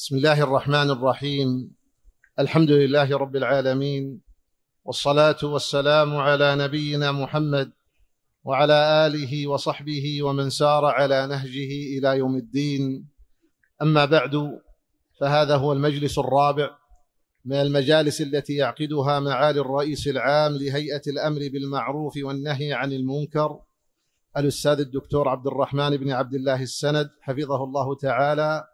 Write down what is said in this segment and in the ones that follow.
بسم الله الرحمن الرحيم الحمد لله رب العالمين والصلاه والسلام على نبينا محمد وعلى اله وصحبه ومن سار على نهجه الى يوم الدين اما بعد فهذا هو المجلس الرابع من المجالس التي يعقدها معالي الرئيس العام لهيئه الامر بالمعروف والنهي عن المنكر الاستاذ الدكتور عبد الرحمن بن عبد الله السند حفظه الله تعالى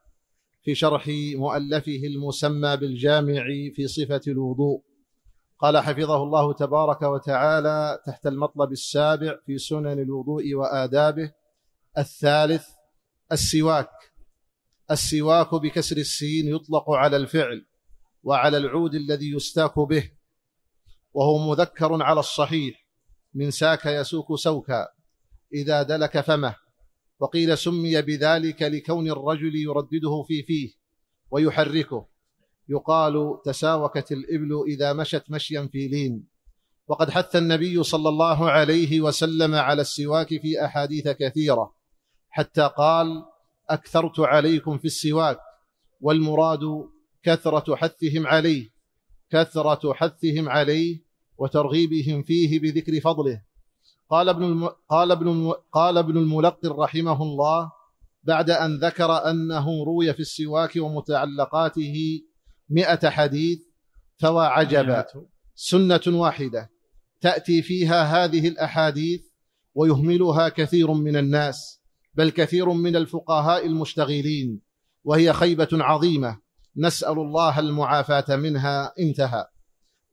في شرح مؤلفه المسمى بالجامع في صفة الوضوء قال حفظه الله تبارك وتعالى تحت المطلب السابع في سنن الوضوء وآدابه الثالث السواك السواك بكسر السين يطلق على الفعل وعلى العود الذي يستاك به وهو مذكر على الصحيح من ساك يسوك سوكا إذا دلك فمه وقيل سمي بذلك لكون الرجل يردده في فيه ويحركه يقال تساوكت الإبل إذا مشت مشيا في لين وقد حث النبي صلى الله عليه وسلم على السواك في أحاديث كثيرة حتى قال أكثرت عليكم في السواك والمراد كثرة حثهم عليه كثرة حثهم عليه وترغيبهم فيه بذكر فضله قال ابن الم... قال ابن الم... قال ابن الملقن رحمه الله بعد أن ذكر أنه روي في السواك ومتعلقاته مئة حديث فوا عجبا سنة واحدة تأتي فيها هذه الأحاديث ويهملها كثير من الناس بل كثير من الفقهاء المشتغلين وهي خيبة عظيمة نسأل الله المعافاة منها انتهى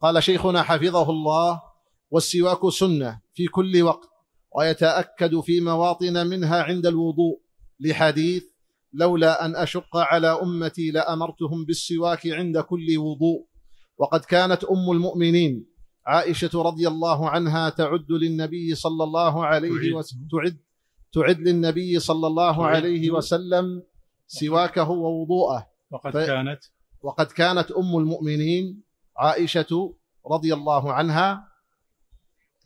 قال شيخنا حفظه الله والسواك سنة في كل وقت ويتأكد في مواطن منها عند الوضوء لحديث لولا أن أشق على أمتي لأمرتهم بالسواك عند كل وضوء وقد كانت أم المؤمنين عائشة رضي الله عنها تعد للنبي صلى الله عليه وسلم تعد تعد للنبي صلى الله عليه وسلم سواكه ووضوءه وقد كانت وقد كانت أم المؤمنين عائشة رضي الله عنها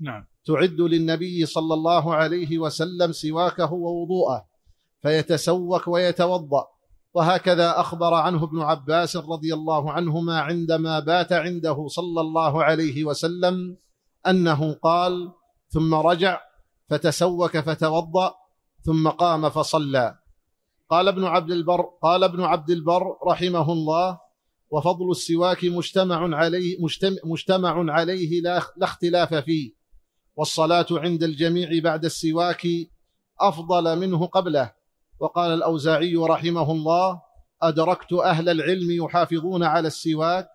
نعم تعد للنبي صلى الله عليه وسلم سواكه ووضوءه فيتسوك ويتوضأ وهكذا أخبر عنه ابن عباس رضي الله عنهما عندما بات عنده صلى الله عليه وسلم أنه قال ثم رجع فتسوك فتوضأ ثم قام فصلى قال ابن عبد البر قال ابن عبد البر رحمه الله وفضل السواك مجتمع عليه مجتمع, مجتمع عليه لا اختلاف فيه والصلاة عند الجميع بعد السواك أفضل منه قبله وقال الأوزاعي رحمه الله أدركت أهل العلم يحافظون على السواك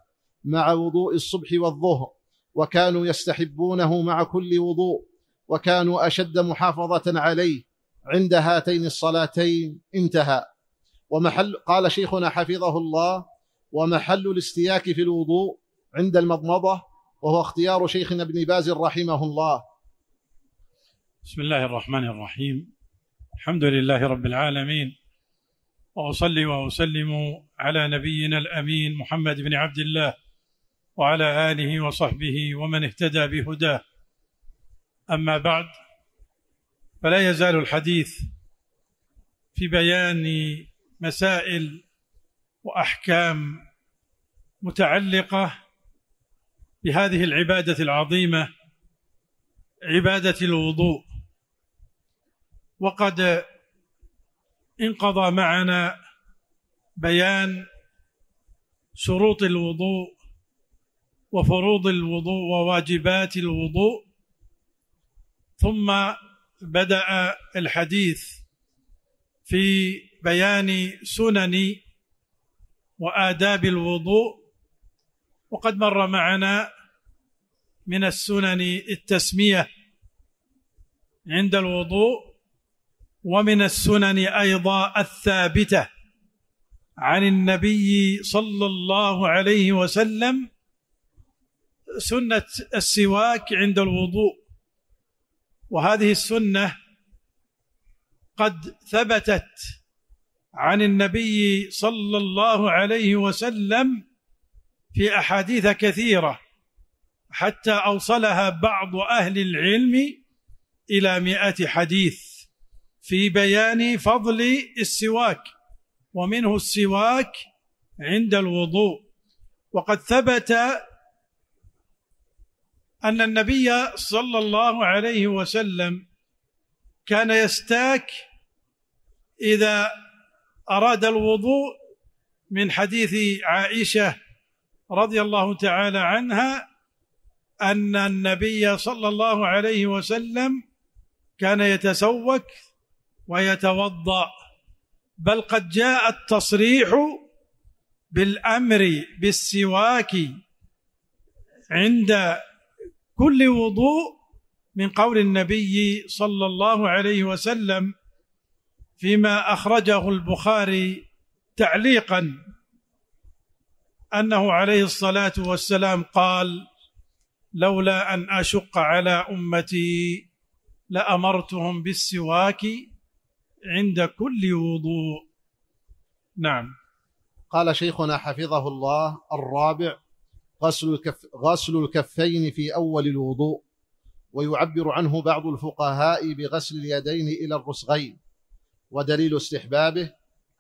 مع وضوء الصبح والظهر وكانوا يستحبونه مع كل وضوء وكانوا أشد محافظة عليه عند هاتين الصلاتين انتهى ومحل قال شيخنا حفظه الله ومحل الاستياك في الوضوء عند المضمضة وهو اختيار شيخنا ابن باز رحمه الله بسم الله الرحمن الرحيم الحمد لله رب العالمين واصلي واسلم على نبينا الامين محمد بن عبد الله وعلى اله وصحبه ومن اهتدى بهداه اما بعد فلا يزال الحديث في بيان مسائل واحكام متعلقه بهذه العباده العظيمه عباده الوضوء وقد انقضى معنا بيان شروط الوضوء وفروض الوضوء وواجبات الوضوء ثم بدا الحديث في بيان سنن واداب الوضوء وقد مر معنا من السنن التسميه عند الوضوء ومن السنن ايضا الثابته عن النبي صلى الله عليه وسلم سنه السواك عند الوضوء وهذه السنه قد ثبتت عن النبي صلى الله عليه وسلم في احاديث كثيره حتى اوصلها بعض اهل العلم الى مائه حديث في بيان فضل السواك ومنه السواك عند الوضوء وقد ثبت ان النبي صلى الله عليه وسلم كان يستاك اذا اراد الوضوء من حديث عائشه رضي الله تعالى عنها ان النبي صلى الله عليه وسلم كان يتسوك ويتوضا بل قد جاء التصريح بالامر بالسواك عند كل وضوء من قول النبي صلى الله عليه وسلم فيما اخرجه البخاري تعليقا انه عليه الصلاه والسلام قال لولا ان اشق على امتي لامرتهم بالسواك عند كل وضوء نعم قال شيخنا حفظه الله الرابع غسل, الكف غسل الكفين في أول الوضوء ويعبر عنه بعض الفقهاء بغسل اليدين إلى الرسغين ودليل استحبابه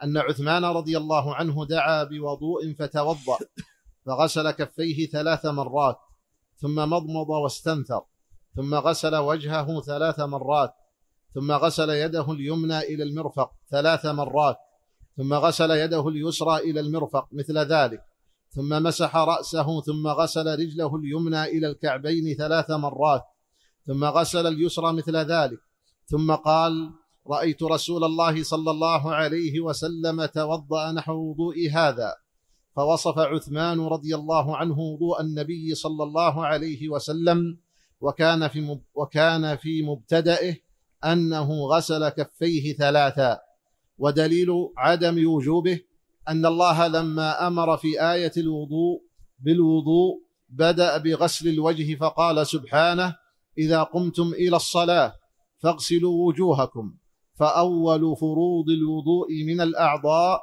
أن عثمان رضي الله عنه دعا بوضوء فتوضأ فغسل كفيه ثلاث مرات ثم مضمض واستنثر ثم غسل وجهه ثلاث مرات ثم غسل يده اليمنى إلى المرفق ثلاث مرات ثم غسل يده اليسرى إلى المرفق مثل ذلك ثم مسح رأسه ثم غسل رجله اليمنى إلى الكعبين ثلاث مرات ثم غسل اليسرى مثل ذلك ثم قال رأيت رسول الله صلى الله عليه وسلم توضأ نحو وضوء هذا فوصف عثمان رضي الله عنه وضوء النبي صلى الله عليه وسلم وكان في وكان في مبتدئه أنه غسل كفيه ثلاثا ودليل عدم وجوبه أن الله لما أمر في آية الوضوء بالوضوء بدأ بغسل الوجه فقال سبحانه إذا قمتم إلى الصلاة فاغسلوا وجوهكم فأول فروض الوضوء من الأعضاء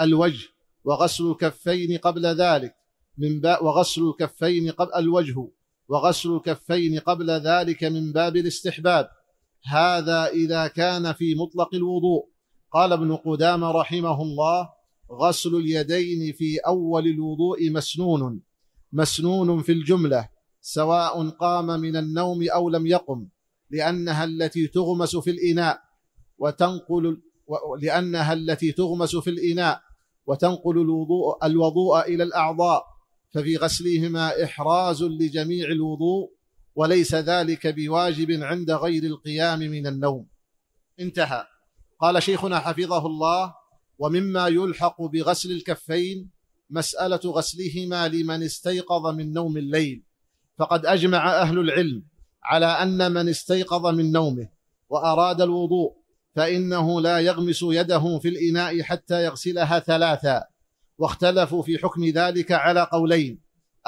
الوجه وغسل الكفين قبل ذلك من باب وغسل الكفين قبل الوجه وغسل الكفين قبل ذلك من باب الاستحباب هذا إذا كان في مطلق الوضوء قال ابن قدامة رحمه الله غسل اليدين في أول الوضوء مسنون مسنون في الجملة سواء قام من النوم أو لم يقم لأنها التي تغمس في الإناء وتنقل لأنها التي تغمس في الإناء وتنقل الوضوء الوضوء إلى الأعضاء ففي غسلهما إحراز لجميع الوضوء وليس ذلك بواجب عند غير القيام من النوم انتهى قال شيخنا حفظه الله ومما يلحق بغسل الكفين مسألة غسلهما لمن استيقظ من نوم الليل فقد أجمع أهل العلم على أن من استيقظ من نومه وأراد الوضوء فإنه لا يغمس يده في الإناء حتى يغسلها ثلاثا واختلفوا في حكم ذلك على قولين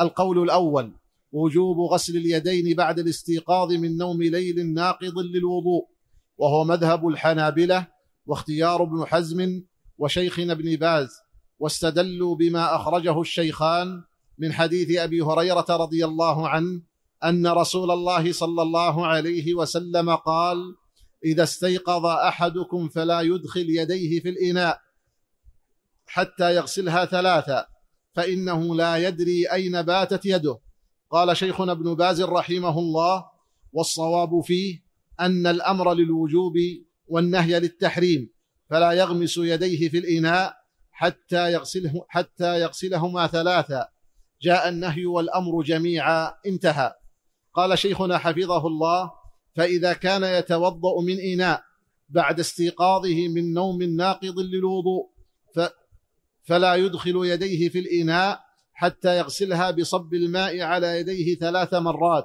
القول الأول وجوب غسل اليدين بعد الاستيقاظ من نوم ليل ناقض للوضوء وهو مذهب الحنابلة واختيار ابن حزم وشيخنا ابن باز واستدلوا بما أخرجه الشيخان من حديث أبي هريرة رضي الله عنه أن رسول الله صلى الله عليه وسلم قال إذا استيقظ أحدكم فلا يدخل يديه في الإناء حتى يغسلها ثلاثا فإنه لا يدري أين باتت يده قال شيخنا ابن باز رحمه الله والصواب فيه أن الأمر للوجوب والنهي للتحريم فلا يغمس يديه في الإناء حتى يغسله حتى يغسلهما ثلاثا جاء النهي والأمر جميعا انتهى قال شيخنا حفظه الله فإذا كان يتوضأ من إناء بعد استيقاظه من نوم ناقض للوضوء فلا يدخل يديه في الإناء حتى يغسلها بصب الماء على يديه ثلاث مرات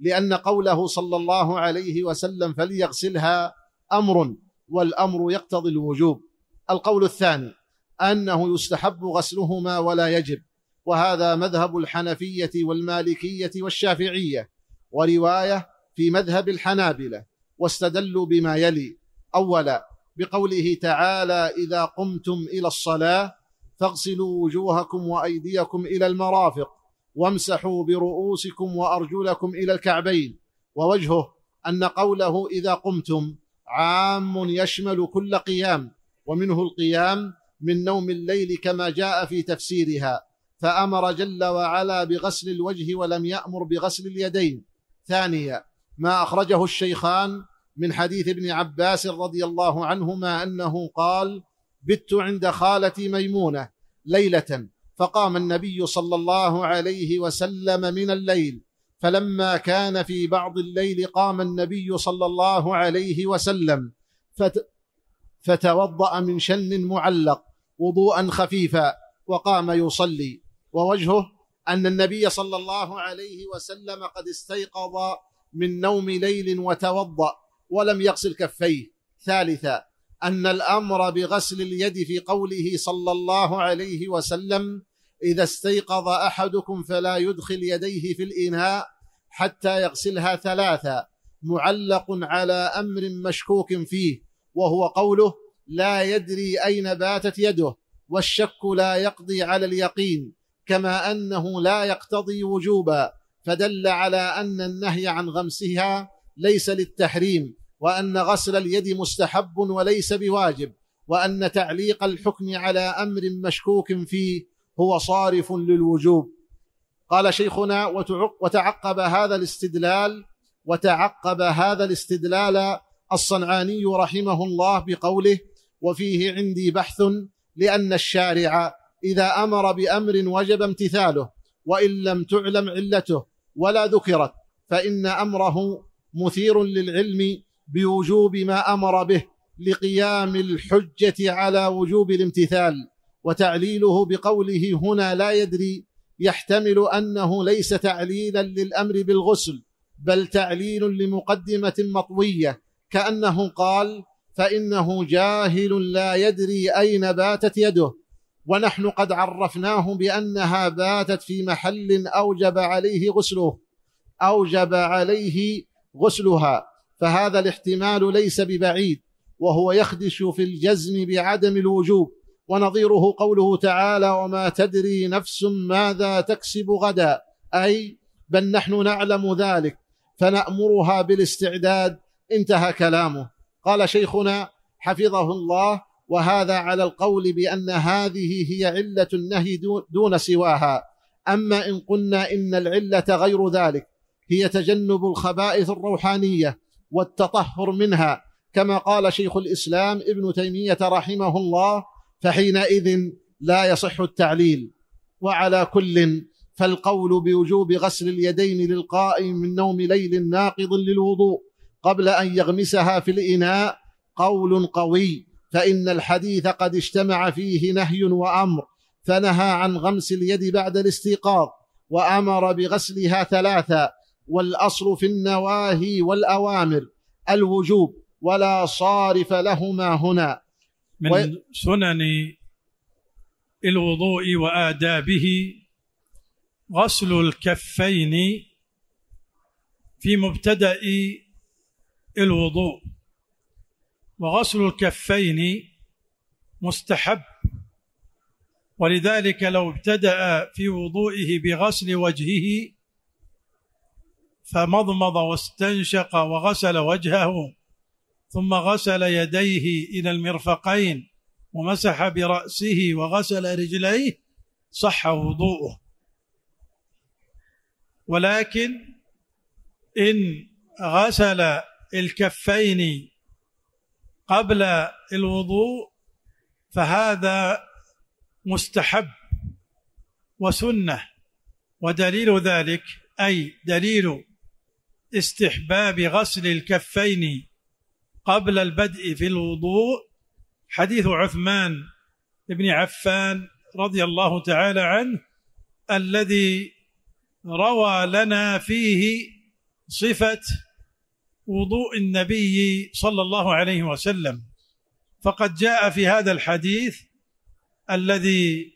لأن قوله صلى الله عليه وسلم فليغسلها أمر والأمر يقتضي الوجوب القول الثاني أنه يستحب غسلهما ولا يجب وهذا مذهب الحنفية والمالكية والشافعية ورواية في مذهب الحنابلة واستدلوا بما يلي أولا بقوله تعالى إذا قمتم إلى الصلاة فاغسلوا وجوهكم وايديكم الى المرافق وامسحوا برؤوسكم وارجلكم الى الكعبين ووجهه ان قوله اذا قمتم عام يشمل كل قيام ومنه القيام من نوم الليل كما جاء في تفسيرها فامر جل وعلا بغسل الوجه ولم يامر بغسل اليدين ثانيا ما اخرجه الشيخان من حديث ابن عباس رضي الله عنهما انه قال بت عند خالتي ميمونة ليلة فقام النبي صلى الله عليه وسلم من الليل فلما كان في بعض الليل قام النبي صلى الله عليه وسلم فت فتوضأ من شن معلق وضوءا خفيفا وقام يصلي ووجهه أن النبي صلى الله عليه وسلم قد استيقظ من نوم ليل وتوضأ ولم يغسل كفيه ثالثا ان الامر بغسل اليد في قوله صلى الله عليه وسلم اذا استيقظ احدكم فلا يدخل يديه في الاناء حتى يغسلها ثلاثا معلق على امر مشكوك فيه وهو قوله لا يدري اين باتت يده والشك لا يقضي على اليقين كما انه لا يقتضي وجوبا فدل على ان النهي عن غمسها ليس للتحريم وان غسل اليد مستحب وليس بواجب وان تعليق الحكم على امر مشكوك فيه هو صارف للوجوب قال شيخنا وتعقب هذا الاستدلال وتعقب هذا الاستدلال الصنعاني رحمه الله بقوله وفيه عندي بحث لان الشارع اذا امر بامر وجب امتثاله وان لم تعلم علته ولا ذكرت فان امره مثير للعلم بوجوب ما امر به لقيام الحجه على وجوب الامتثال وتعليله بقوله هنا لا يدري يحتمل انه ليس تعليلا للامر بالغسل بل تعليل لمقدمه مطويه كانه قال فانه جاهل لا يدري اين باتت يده ونحن قد عرفناه بانها باتت في محل اوجب عليه غسله اوجب عليه غسلها فهذا الاحتمال ليس ببعيد وهو يخدش في الجزم بعدم الوجوب ونظيره قوله تعالى وما تدري نفس ماذا تكسب غدا اي بل نحن نعلم ذلك فنامرها بالاستعداد انتهى كلامه قال شيخنا حفظه الله وهذا على القول بان هذه هي عله النهي دون سواها اما ان قلنا ان العله غير ذلك هي تجنب الخبائث الروحانيه والتطهر منها كما قال شيخ الاسلام ابن تيميه رحمه الله فحينئذ لا يصح التعليل وعلى كل فالقول بوجوب غسل اليدين للقائم من نوم ليل ناقض للوضوء قبل ان يغمسها في الاناء قول قوي فان الحديث قد اجتمع فيه نهي وامر فنهى عن غمس اليد بعد الاستيقاظ وامر بغسلها ثلاثا والاصل في النواهي والاوامر الوجوب ولا صارف لهما هنا من و... سنن الوضوء وادابه غسل الكفين في مبتدا الوضوء وغسل الكفين مستحب ولذلك لو ابتدا في وضوئه بغسل وجهه فمضمض واستنشق وغسل وجهه ثم غسل يديه إلى المرفقين ومسح برأسه وغسل رجليه صح وضوءه ولكن إن غسل الكفين قبل الوضوء فهذا مستحب وسنه ودليل ذلك اي دليل استحباب غسل الكفين قبل البدء في الوضوء حديث عثمان بن عفان رضي الله تعالى عنه الذي روى لنا فيه صفه وضوء النبي صلى الله عليه وسلم فقد جاء في هذا الحديث الذي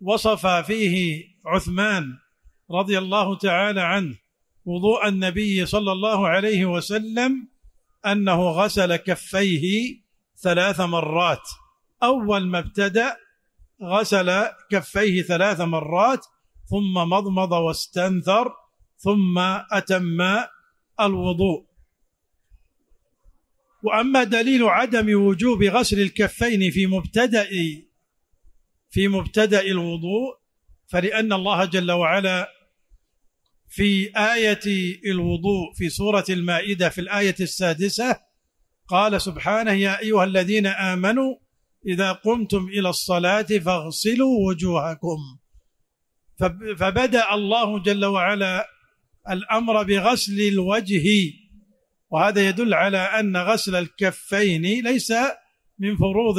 وصف فيه عثمان رضي الله تعالى عنه وضوء النبي صلى الله عليه وسلم انه غسل كفيه ثلاث مرات اول ما ابتدا غسل كفيه ثلاث مرات ثم مضمض واستنثر ثم اتم الوضوء واما دليل عدم وجوب غسل الكفين في مبتدا في مبتدا الوضوء فلان الله جل وعلا في آية الوضوء في سورة المائدة في الآية السادسة قال سبحانه يا أيها الذين آمنوا إذا قمتم إلى الصلاة فاغسلوا وجوهكم فبدأ الله جل وعلا الأمر بغسل الوجه وهذا يدل على أن غسل الكفين ليس من فروض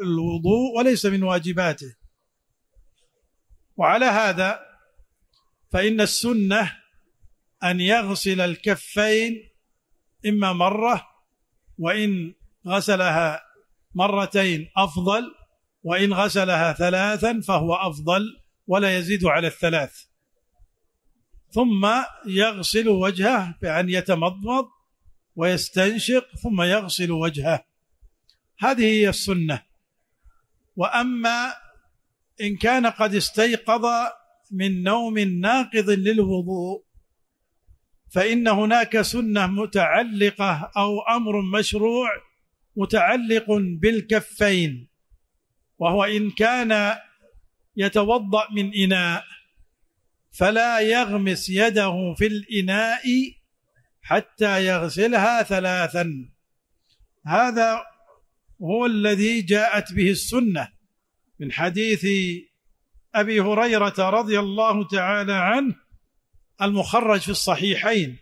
الوضوء وليس من واجباته وعلى هذا فإن السنة أن يغسل الكفين إما مرة وإن غسلها مرتين أفضل وإن غسلها ثلاثا فهو أفضل ولا يزيد على الثلاث ثم يغسل وجهه بأن يتمضمض ويستنشق ثم يغسل وجهه هذه هي السنة وأما إن كان قد استيقظ من نوم ناقض للوضوء فإن هناك سنة متعلقة أو أمر مشروع متعلق بالكفين وهو إن كان يتوضأ من إناء فلا يغمس يده في الإناء حتى يغسلها ثلاثا هذا هو الذي جاءت به السنة من حديث ابي هريره رضي الله تعالى عنه المخرج في الصحيحين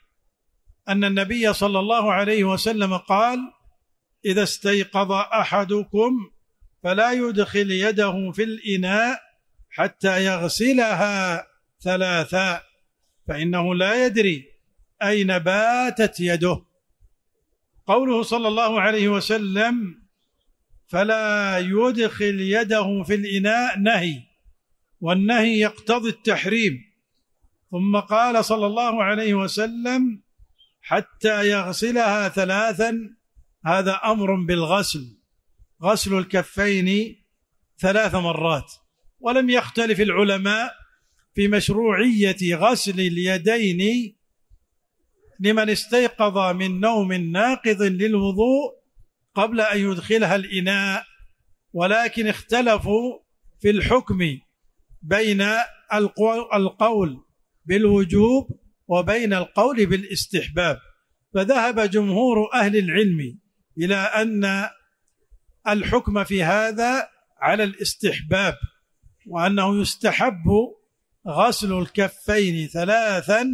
ان النبي صلى الله عليه وسلم قال اذا استيقظ احدكم فلا يدخل يده في الاناء حتى يغسلها ثلاثا فانه لا يدري اين باتت يده قوله صلى الله عليه وسلم فلا يدخل يده في الاناء نهي والنهي يقتضي التحريم ثم قال صلى الله عليه وسلم حتى يغسلها ثلاثا هذا امر بالغسل غسل الكفين ثلاث مرات ولم يختلف العلماء في مشروعيه غسل اليدين لمن استيقظ من نوم ناقض للوضوء قبل ان يدخلها الاناء ولكن اختلفوا في الحكم بين القول بالوجوب وبين القول بالاستحباب فذهب جمهور اهل العلم الى ان الحكم في هذا على الاستحباب وانه يستحب غسل الكفين ثلاثا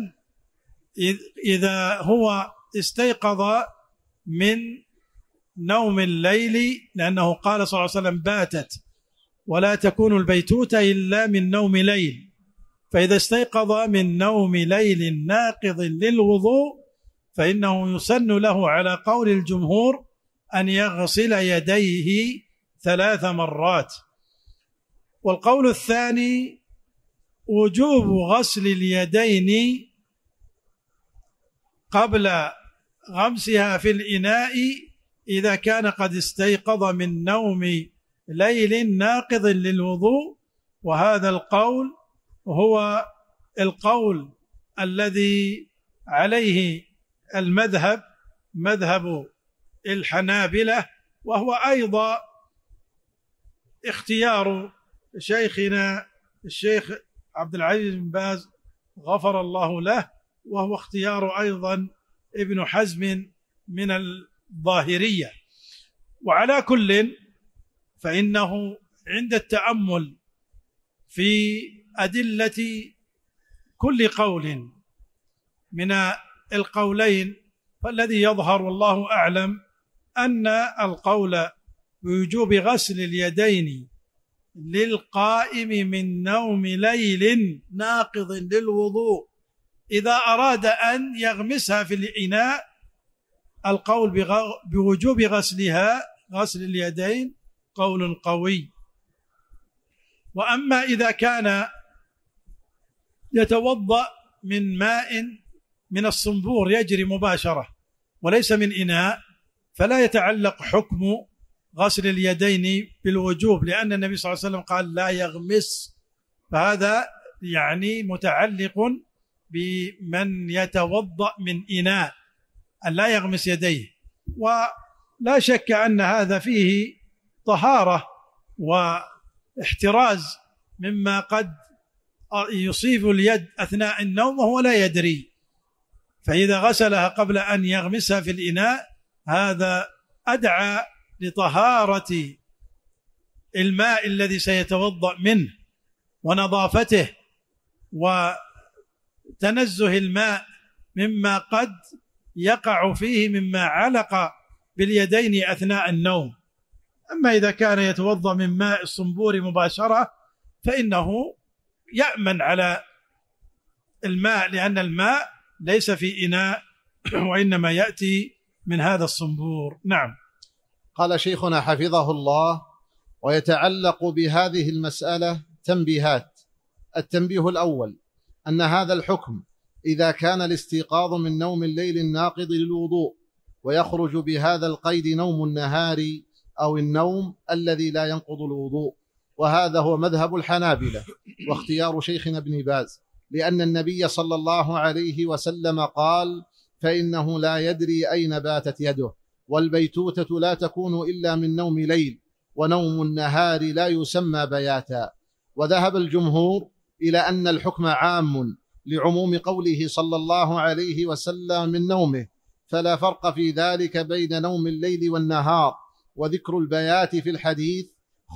اذا هو استيقظ من نوم الليل لانه قال صلى الله عليه وسلم باتت ولا تكون البيتوتة إلا من نوم ليل فإذا استيقظ من نوم ليل ناقض للوضوء فإنه يسن له على قول الجمهور أن يغسل يديه ثلاث مرات والقول الثاني وجوب غسل اليدين قبل غمسها في الإناء إذا كان قد استيقظ من نوم ليل ناقض للوضوء وهذا القول هو القول الذي عليه المذهب مذهب الحنابله وهو ايضا اختيار شيخنا الشيخ عبد العزيز بن باز غفر الله له وهو اختيار ايضا ابن حزم من الظاهريه وعلى كل فانه عند التامل في ادله كل قول من القولين فالذي يظهر والله اعلم ان القول بوجوب غسل اليدين للقائم من نوم ليل ناقض للوضوء اذا اراد ان يغمسها في الاناء القول بوجوب غسلها غسل اليدين قول قوي واما اذا كان يتوضا من ماء من الصنبور يجري مباشره وليس من اناء فلا يتعلق حكم غسل اليدين بالوجوب لان النبي صلى الله عليه وسلم قال لا يغمس فهذا يعني متعلق بمن يتوضا من اناء ان لا يغمس يديه ولا شك ان هذا فيه طهاره واحتراز مما قد يصيب اليد اثناء النوم وهو لا يدري فاذا غسلها قبل ان يغمسها في الاناء هذا ادعى لطهاره الماء الذي سيتوضا منه ونظافته وتنزه الماء مما قد يقع فيه مما علق باليدين اثناء النوم أما إذا كان يتوضأ من ماء الصنبور مباشرة فإنه يأمن على الماء لأن الماء ليس في إناء وإنما يأتي من هذا الصنبور نعم قال شيخنا حفظه الله ويتعلق بهذه المسألة تنبيهات التنبيه الأول أن هذا الحكم إذا كان الاستيقاظ من نوم الليل الناقض للوضوء ويخرج بهذا القيد نوم النهار أو النوم الذي لا ينقض الوضوء وهذا هو مذهب الحنابلة واختيار شيخنا ابن باز لأن النبي صلى الله عليه وسلم قال فإنه لا يدري أين باتت يده والبيتوتة لا تكون إلا من نوم ليل ونوم النهار لا يسمى بياتا وذهب الجمهور إلى أن الحكم عام لعموم قوله صلى الله عليه وسلم من نومه فلا فرق في ذلك بين نوم الليل والنهار وذكر البيات في الحديث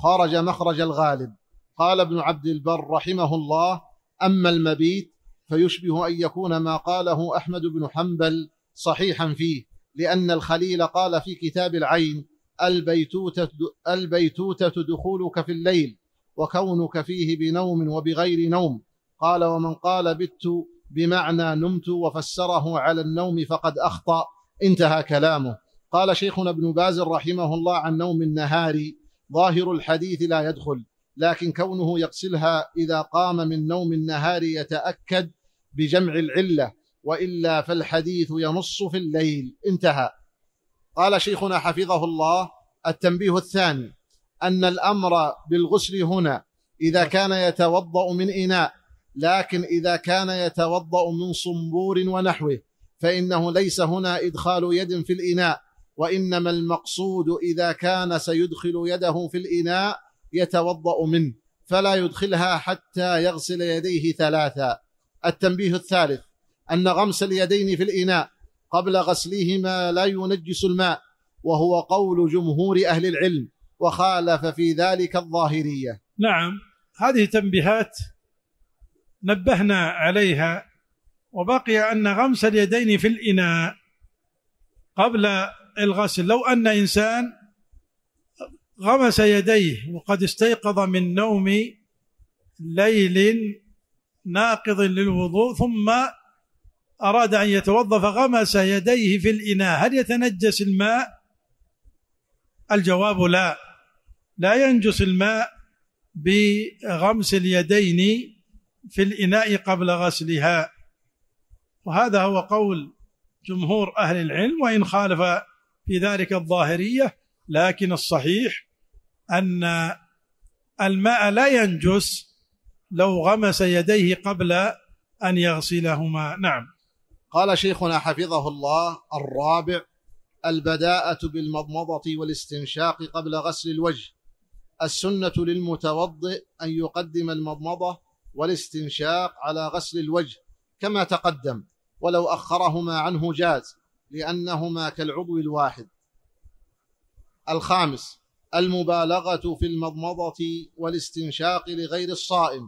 خرج مخرج الغالب قال ابن عبد البر رحمه الله أما المبيت فيشبه أن يكون ما قاله أحمد بن حنبل صحيحا فيه لأن الخليل قال في كتاب العين البيتوتة, البيتوتة دخولك في الليل وكونك فيه بنوم وبغير نوم قال ومن قال بت بمعنى نمت وفسره على النوم فقد أخطأ انتهى كلامه قال شيخنا ابن باز رحمه الله عن نوم النهار ظاهر الحديث لا يدخل لكن كونه يغسلها إذا قام من نوم النهار يتأكد بجمع العلة وإلا فالحديث ينص في الليل انتهى قال شيخنا حفظه الله التنبيه الثاني أن الأمر بالغسل هنا إذا كان يتوضأ من إناء لكن إذا كان يتوضأ من صنبور ونحوه فإنه ليس هنا إدخال يد في الإناء وانما المقصود اذا كان سيدخل يده في الاناء يتوضا منه فلا يدخلها حتى يغسل يديه ثلاثا التنبيه الثالث ان غمس اليدين في الاناء قبل غسلهما لا ينجس الماء وهو قول جمهور اهل العلم وخالف في ذلك الظاهريه نعم هذه تنبيهات نبهنا عليها وبقي ان غمس اليدين في الاناء قبل الغسل لو أن إنسان غمس يديه وقد استيقظ من نوم ليل ناقض للوضوء ثم أراد أن يتوضأ فغمس يديه في الإناء هل يتنجس الماء؟ الجواب لا لا ينجس الماء بغمس اليدين في الإناء قبل غسلها وهذا هو قول جمهور أهل العلم وإن خالف في ذلك الظاهرية لكن الصحيح أن الماء لا ينجس لو غمس يديه قبل أن يغسلهما نعم قال شيخنا حفظه الله الرابع البداءة بالمضمضة والاستنشاق قبل غسل الوجه السنة للمتوضئ أن يقدم المضمضة والاستنشاق على غسل الوجه كما تقدم ولو أخرهما عنه جاز لأنهما كالعضو الواحد الخامس المبالغة في المضمضة والاستنشاق لغير الصائم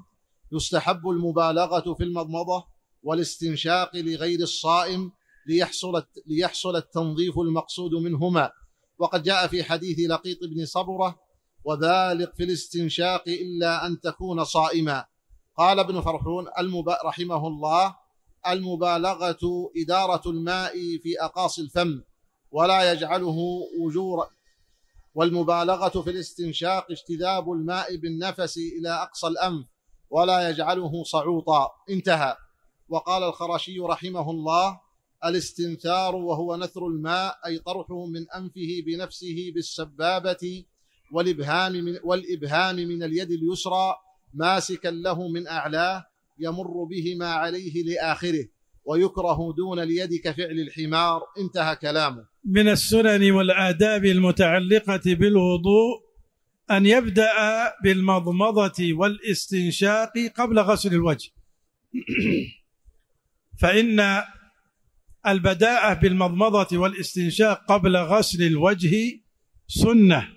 يستحب المبالغة في المضمضة والاستنشاق لغير الصائم ليحصل ليحصل التنظيف المقصود منهما وقد جاء في حديث لقيط بن صبره وذلك في الاستنشاق إلا أن تكون صائما قال ابن فرحون المبا رحمه الله المبالغة إدارة الماء في أقاصي الفم ولا يجعله أجورا والمبالغة في الاستنشاق اجتذاب الماء بالنفس إلى أقصى الأنف ولا يجعله صعوطا انتهى وقال الخرشي رحمه الله الاستنثار وهو نثر الماء أي طرحه من أنفه بنفسه بالسبابة والإبهام من, والإبهام من اليد اليسرى ماسكا له من أعلاه يمر به ما عليه لآخره ويكره دون اليد كفعل الحمار انتهى كلامه من السنن والآداب المتعلقة بالوضوء أن يبدأ بالمضمضة والاستنشاق قبل غسل الوجه فإن البداءة بالمضمضة والاستنشاق قبل غسل الوجه سنة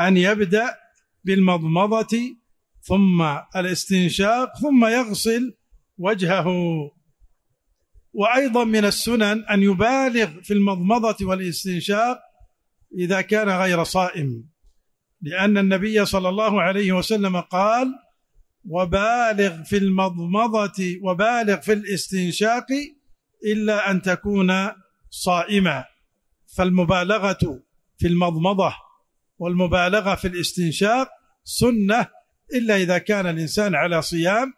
أن يبدأ بالمضمضة ثم الاستنشاق ثم يغسل وجهه وايضا من السنن ان يبالغ في المضمضه والاستنشاق اذا كان غير صائم لان النبي صلى الله عليه وسلم قال وبالغ في المضمضه وبالغ في الاستنشاق الا ان تكون صائما فالمبالغه في المضمضه والمبالغه في الاستنشاق سنه إلا إذا كان الإنسان على صيام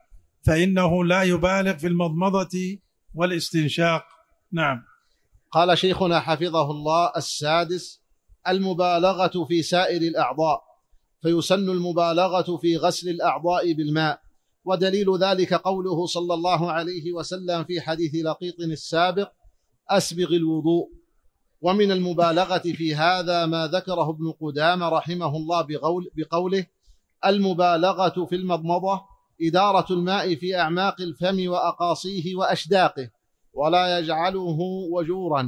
فإنه لا يبالغ في المضمضة والاستنشاق نعم قال شيخنا حفظه الله السادس المبالغة في سائر الأعضاء فيسن المبالغة في غسل الأعضاء بالماء ودليل ذلك قوله صلى الله عليه وسلم في حديث لقيط السابق أسبغ الوضوء ومن المبالغة في هذا ما ذكره ابن قدام رحمه الله بقول بقوله المبالغه في المضمضه اداره الماء في اعماق الفم واقاصيه واشداقه ولا يجعله وجورا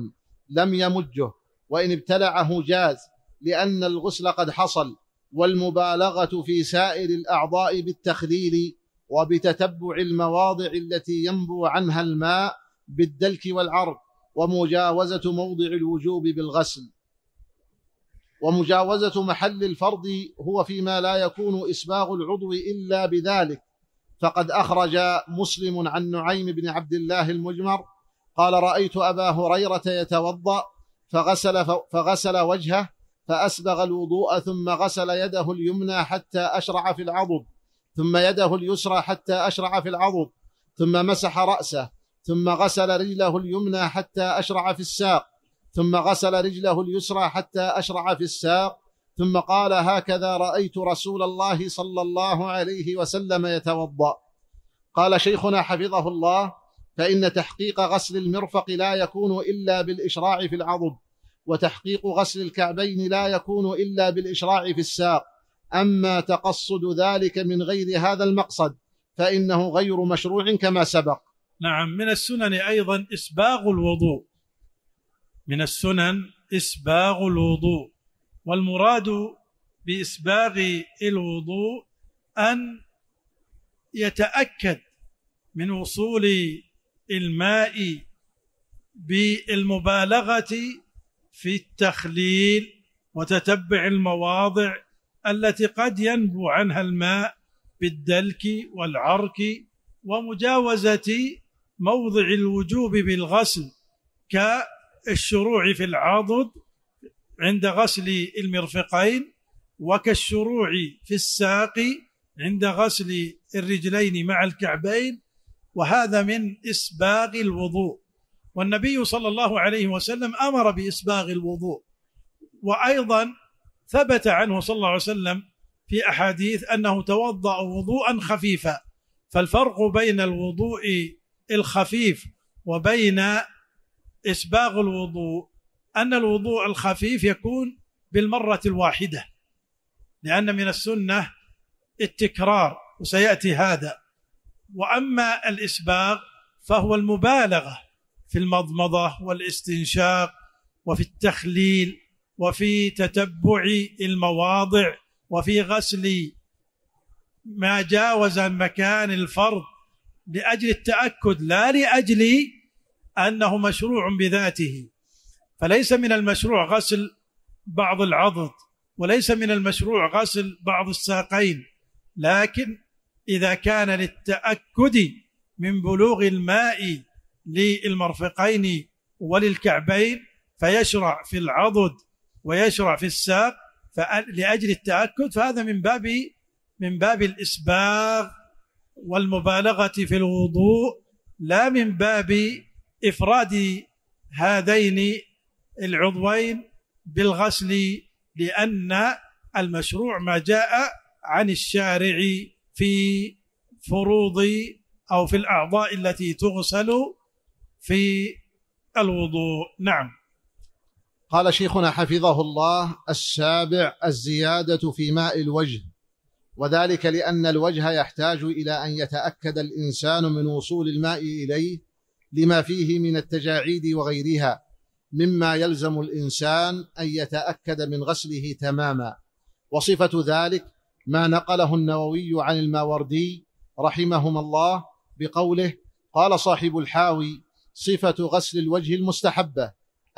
لم يمجه وان ابتلعه جاز لان الغسل قد حصل والمبالغه في سائر الاعضاء بالتخليل وبتتبع المواضع التي ينبو عنها الماء بالدلك والعرق ومجاوزه موضع الوجوب بالغسل ومجاوزة محل الفرض هو فيما لا يكون إسباغ العضو إلا بذلك فقد أخرج مسلم عن نعيم بن عبد الله المجمر قال رأيت أبا هريرة يتوضأ فغسل, فغسل وجهه فأسبغ الوضوء ثم غسل يده اليمنى حتى أشرع في العضد ثم يده اليسرى حتى أشرع في العضد ثم مسح رأسه ثم غسل رجله اليمنى حتى أشرع في الساق ثم غسل رجله اليسرى حتى أشرع في الساق ثم قال هكذا رأيت رسول الله صلى الله عليه وسلم يتوضأ قال شيخنا حفظه الله فإن تحقيق غسل المرفق لا يكون إلا بالإشراع في العضد وتحقيق غسل الكعبين لا يكون إلا بالإشراع في الساق أما تقصد ذلك من غير هذا المقصد فإنه غير مشروع كما سبق نعم من السنن أيضا إسباغ الوضوء من السنن إسباغ الوضوء والمراد بإسباغ الوضوء أن يتأكد من وصول الماء بالمبالغة في التخليل وتتبع المواضع التي قد ينبو عنها الماء بالدلك والعرك ومجاوزة موضع الوجوب بالغسل ك الشروع في العضد عند غسل المرفقين وكالشروع في الساق عند غسل الرجلين مع الكعبين وهذا من اسباغ الوضوء والنبي صلى الله عليه وسلم امر باسباغ الوضوء وايضا ثبت عنه صلى الله عليه وسلم في احاديث انه توضا وضوءا خفيفا فالفرق بين الوضوء الخفيف وبين إسباغ الوضوء أن الوضوء الخفيف يكون بالمرة الواحدة لأن من السنة التكرار وسيأتي هذا وأما الإسباغ فهو المبالغة في المضمضة والاستنشاق وفي التخليل وفي تتبع المواضع وفي غسل ما جاوز مكان الفرض لأجل التأكد لا لأجل انه مشروع بذاته فليس من المشروع غسل بعض العضد وليس من المشروع غسل بعض الساقين لكن اذا كان للتاكد من بلوغ الماء للمرفقين وللكعبين فيشرع في العضد ويشرع في الساق لاجل التاكد فهذا من باب من باب الاسباغ والمبالغه في الوضوء لا من باب افراد هذين العضوين بالغسل لان المشروع ما جاء عن الشارع في فروض او في الاعضاء التي تغسل في الوضوء نعم قال شيخنا حفظه الله السابع الزياده في ماء الوجه وذلك لان الوجه يحتاج الى ان يتاكد الانسان من وصول الماء اليه لما فيه من التجاعيد وغيرها مما يلزم الإنسان أن يتأكد من غسله تماما وصفة ذلك ما نقله النووي عن الماوردي رحمهما الله بقوله قال صاحب الحاوي صفة غسل الوجه المستحبة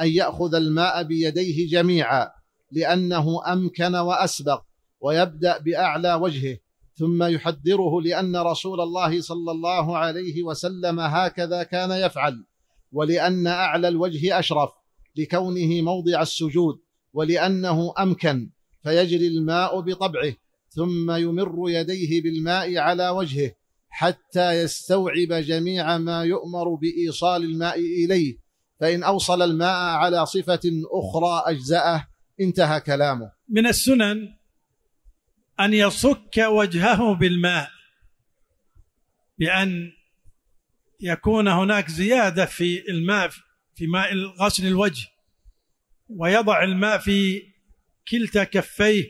أن يأخذ الماء بيديه جميعا لأنه أمكن وأسبق ويبدأ بأعلى وجهه ثم يحذره لأن رسول الله صلى الله عليه وسلم هكذا كان يفعل ولأن أعلى الوجه أشرف لكونه موضع السجود ولأنه أمكن فيجري الماء بطبعه ثم يمر يديه بالماء على وجهه حتى يستوعب جميع ما يؤمر بإيصال الماء إليه فإن أوصل الماء على صفة أخرى أجزأه انتهى كلامه من السنن أن يصك وجهه بالماء بأن يكون هناك زيادة في الماء في ماء غسل الوجه ويضع الماء في كلتا كفيه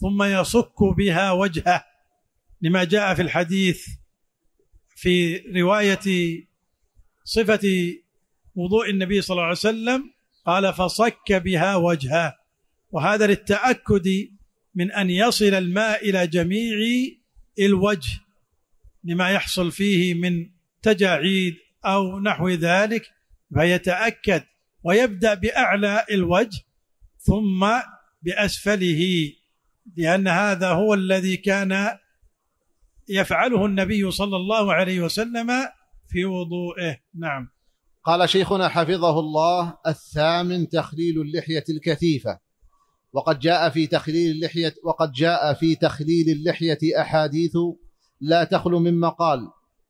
ثم يصك بها وجهه لما جاء في الحديث في رواية صفة وضوء النبي صلى الله عليه وسلم قال فصك بها وجهه وهذا للتأكد من أن يصل الماء إلى جميع الوجه لما يحصل فيه من تجاعيد أو نحو ذلك فيتأكد ويبدأ بأعلى الوجه ثم بأسفله لأن هذا هو الذي كان يفعله النبي صلى الله عليه وسلم في وضوئه نعم قال شيخنا حفظه الله الثامن تخليل اللحية الكثيفة وقد جاء في تخليل اللحية وقد جاء في تخليل اللحية أحاديث لا تخلو مما قال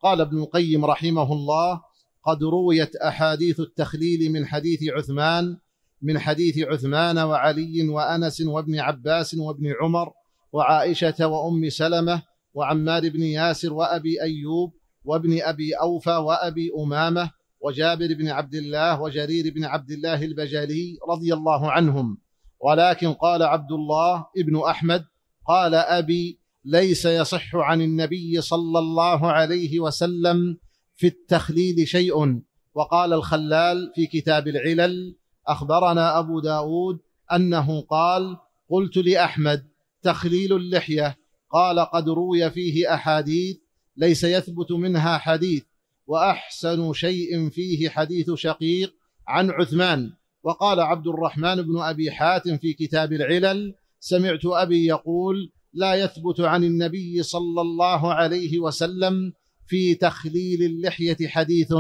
قال ابن القيم رحمه الله قد رويت أحاديث التخليل من حديث عثمان من حديث عثمان وعلي وأنس وابن عباس وابن عمر وعائشة وأم سلمة وعمار بن ياسر وأبي أيوب وابن أبي أوفى وأبي أمامة وجابر بن عبد الله وجرير بن عبد الله البجالي رضي الله عنهم ولكن قال عبد الله ابن احمد قال ابي ليس يصح عن النبي صلى الله عليه وسلم في التخليل شيء وقال الخلال في كتاب العلل اخبرنا ابو داود انه قال قلت لاحمد تخليل اللحيه قال قد روي فيه احاديث ليس يثبت منها حديث واحسن شيء فيه حديث شقيق عن عثمان وقال عبد الرحمن بن أبي حاتم في كتاب العلل سمعت أبي يقول لا يثبت عن النبي صلى الله عليه وسلم في تخليل اللحية حديث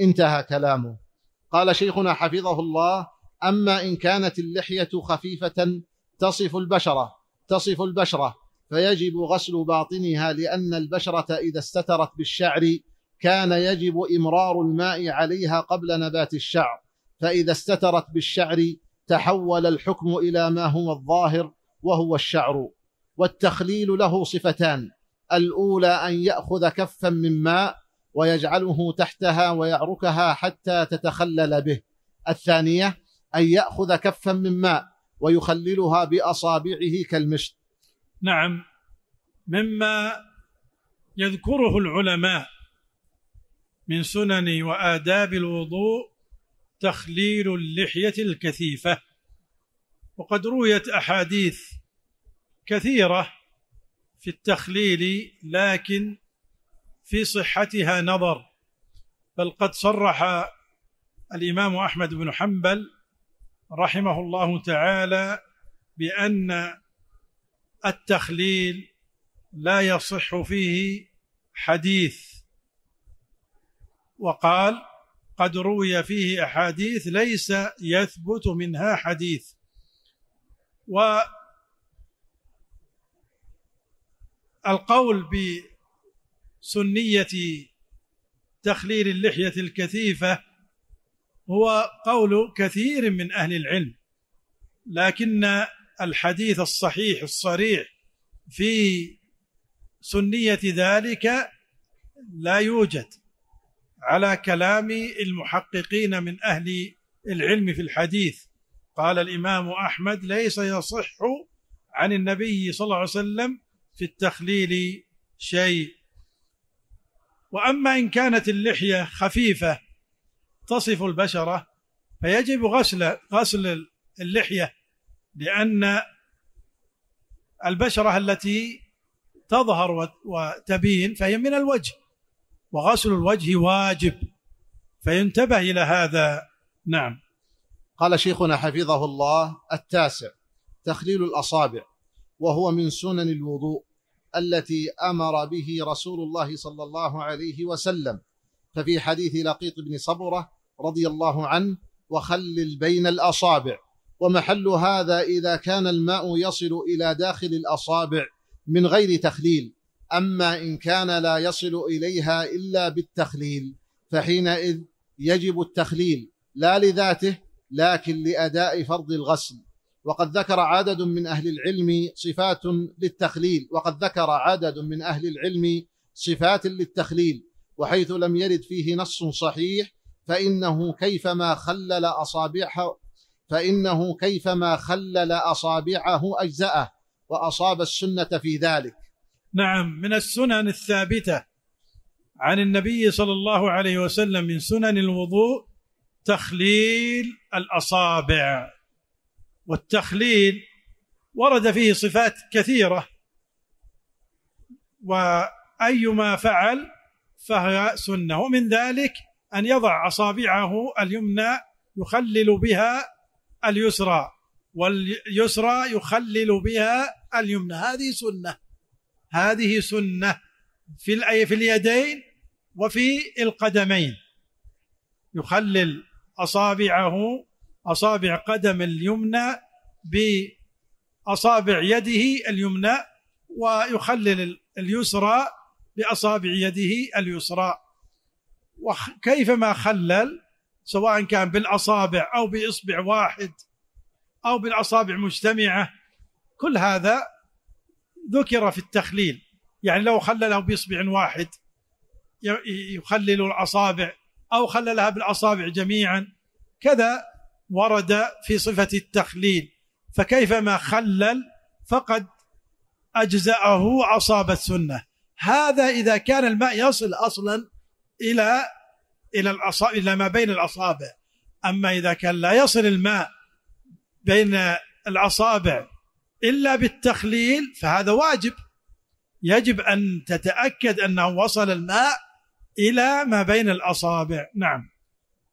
انتهى كلامه قال شيخنا حفظه الله أما إن كانت اللحية خفيفة تصف البشرة تصف البشرة فيجب غسل باطنها لأن البشرة إذا استترت بالشعر كان يجب إمرار الماء عليها قبل نبات الشعر فإذا استترت بالشعر تحول الحكم إلى ما هو الظاهر وهو الشعر والتخليل له صفتان الأولى أن يأخذ كفا من ماء ويجعله تحتها ويعركها حتى تتخلل به الثانية أن يأخذ كفا من ماء ويخللها بأصابعه كالمشط نعم مما يذكره العلماء من سنن وآداب الوضوء تخليل اللحية الكثيفة وقد رويت أحاديث كثيرة في التخليل لكن في صحتها نظر بل قد صرح الإمام أحمد بن حنبل رحمه الله تعالى بأن التخليل لا يصح فيه حديث وقال قد روي فيه أحاديث ليس يثبت منها حديث والقول بسنية تخليل اللحية الكثيفة هو قول كثير من أهل العلم لكن الحديث الصحيح الصريح في سنية ذلك لا يوجد على كلام المحققين من أهل العلم في الحديث قال الإمام أحمد ليس يصح عن النبي صلى الله عليه وسلم في التخليل شيء وأما إن كانت اللحية خفيفة تصف البشرة فيجب غسل غسل اللحية لأن البشرة التي تظهر وتبين فهي من الوجه وغسل الوجه واجب فينتبه إلى هذا نعم قال شيخنا حفظه الله التاسع تخليل الأصابع وهو من سنن الوضوء التي امر به رسول الله صلى الله عليه وسلم ففي حديث لقيط بن صبره رضي الله عنه وخلل بين الاصابع ومحل هذا اذا كان الماء يصل الى داخل الاصابع من غير تخليل اما ان كان لا يصل اليها الا بالتخليل فحينئذ يجب التخليل لا لذاته لكن لاداء فرض الغسل وقد ذكر عدد من اهل العلم صفات للتخليل وقد ذكر عدد من اهل العلم صفات للتخليل وحيث لم يرد فيه نص صحيح فانه كيفما خلل اصابعه فانه كيفما خلل اصابعه اجزاه واصاب السنه في ذلك نعم من السنن الثابتة عن النبي صلى الله عليه وسلم من سنن الوضوء تخليل الأصابع والتخليل ورد فيه صفات كثيرة وأيما فعل فهي سنة ومن ذلك أن يضع أصابعه اليمنى يخلل بها اليسرى واليسرى يخلل بها اليمنى هذه سنه هذه سنه في في اليدين وفي القدمين يخلل اصابعه اصابع قدم اليمنى باصابع يده اليمنى ويخلل اليسرى باصابع يده اليسرى وكيفما خلل سواء كان بالاصابع او باصبع واحد او بالاصابع مجتمعه كل هذا ذكر في التخليل يعني لو خلله بإصبع واحد يخلل الأصابع أو خللها بالأصابع جميعا كذا ورد في صفة التخليل فكيفما خلل فقد أجزأه أصاب السنة هذا إذا كان الماء يصل أصلا إلى إلى الأصابع إلى ما بين الأصابع أما إذا كان لا يصل الماء بين الأصابع إلا بالتخليل فهذا واجب يجب أن تتأكد أنه وصل الماء إلى ما بين الأصابع نعم